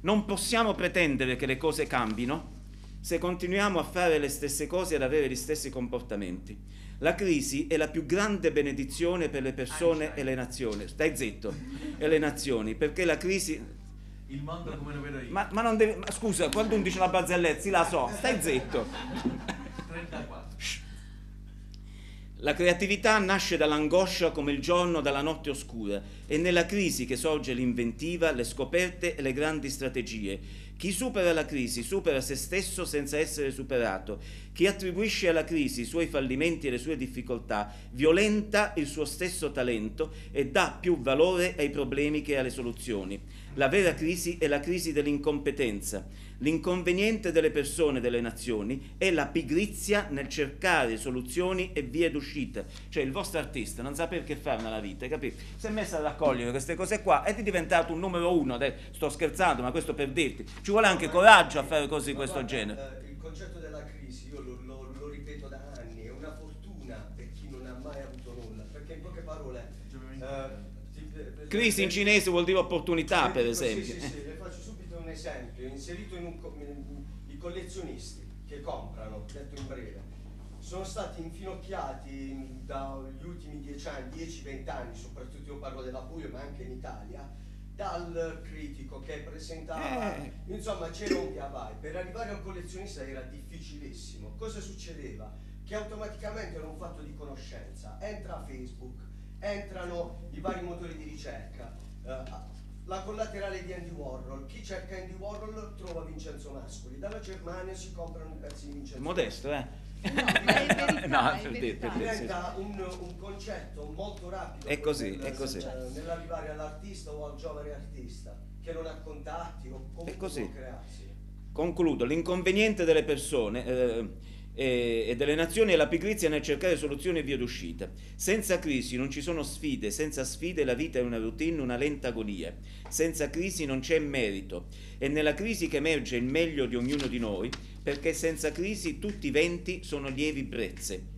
Non possiamo pretendere che le cose cambino se continuiamo a fare le stesse cose e ad avere gli stessi comportamenti. La crisi è la più grande benedizione per le persone Einstein. e le nazioni. Stai zitto, e le nazioni, perché la crisi... Il mondo come lo vedo io. Ma, ma non deve... Ma scusa, quando un dice la barzelletta, sì, la so, stai zitto. 34. La creatività nasce dall'angoscia come il giorno dalla notte oscura, è nella crisi che sorge l'inventiva, le scoperte e le grandi strategie chi supera la crisi supera se stesso senza essere superato. Chi attribuisce alla crisi i suoi fallimenti e le sue difficoltà violenta il suo stesso talento e dà più valore ai problemi che alle soluzioni. La vera crisi è la crisi dell'incompetenza, l'inconveniente delle persone e delle nazioni è la pigrizia nel cercare soluzioni e vie d'uscita. Cioè il vostro artista non sa che fare nella vita, capito? Si è messo a raccogliere queste cose qua ed è diventato un numero uno, sto scherzando ma questo per dirti, ci vuole anche coraggio a fare cose di questo genere. Eh, il concetto Crisi in cinese vuol dire opportunità, per esempio. Sì, sì, sì, le faccio subito un esempio. Inserito in un, i collezionisti che comprano, detto in breve, sono stati infinocchiati dagli ultimi 10 anni, 10-20 anni, soprattutto io parlo della Puglia, ma anche in Italia, dal critico che presentava, eh. insomma c'era un via vai, per arrivare a un collezionista era difficilissimo. Cosa succedeva? Che automaticamente era un fatto di conoscenza, entra Facebook, entrano i vari motori di ricerca. Uh, la collaterale di Andy Warhol. Chi cerca Andy Warhol trova Vincenzo Mascoli. Dalla Germania si comprano i pezzi di Vincenzo Modesto, eh? Mascoli. eh? No, verità, no, diventa un, un, concetto molto rapido è così, è così. nell'arrivare all'artista o al giovane artista che non ha contatti o come può crearsi concludo l'inconveniente delle persone eh, eh, e, delle nazioni e la pigrizia nel cercare soluzioni e via d'uscita. Senza crisi non ci sono sfide, senza sfide la vita è una routine, una lenta agonia. Senza crisi non c'è merito. È nella crisi che emerge il meglio di ognuno di noi, perché senza crisi tutti i venti sono lievi brezze.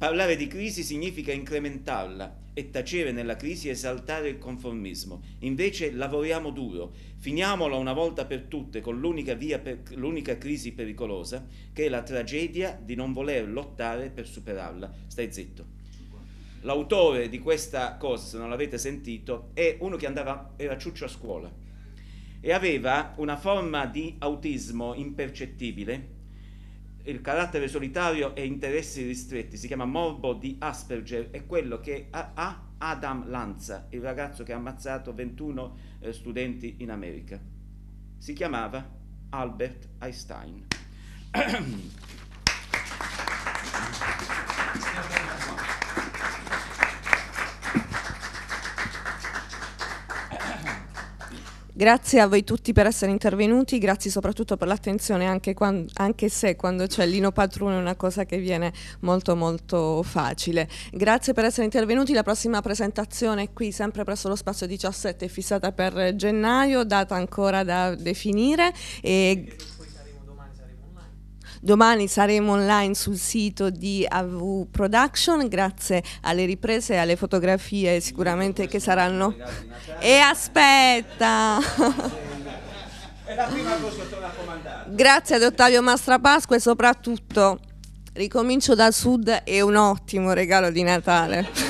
Parlare di crisi significa incrementarla e tacere nella crisi e esaltare il conformismo. Invece lavoriamo duro, finiamola una volta per tutte con l'unica, per, l'unica crisi pericolosa, che è la tragedia di non voler lottare per superarla. Stai zitto. L'autore di questa cosa, se non l'avete sentito, è uno che andava, era ciuccio a scuola e aveva una forma di autismo impercettibile il carattere solitario e interessi ristretti, si chiama morbo di Asperger, è quello che ha Adam Lanza, il ragazzo che ha ammazzato 21 eh, studenti in America. Si chiamava Albert Einstein. Grazie a voi tutti per essere intervenuti, grazie soprattutto per l'attenzione anche, anche, se quando c'è Lino Patruno è una cosa che viene molto molto facile. Grazie per essere intervenuti, la prossima presentazione qui sempre presso lo spazio 17 è fissata per gennaio, data ancora da definire. E... Domani saremo online sul sito di AV Production grazie alle riprese e alle fotografie sicuramente che saranno. E aspetta! Grazie ad Ottavio Mastrapasqua e soprattutto ricomincio da sud è un ottimo regalo di Natale.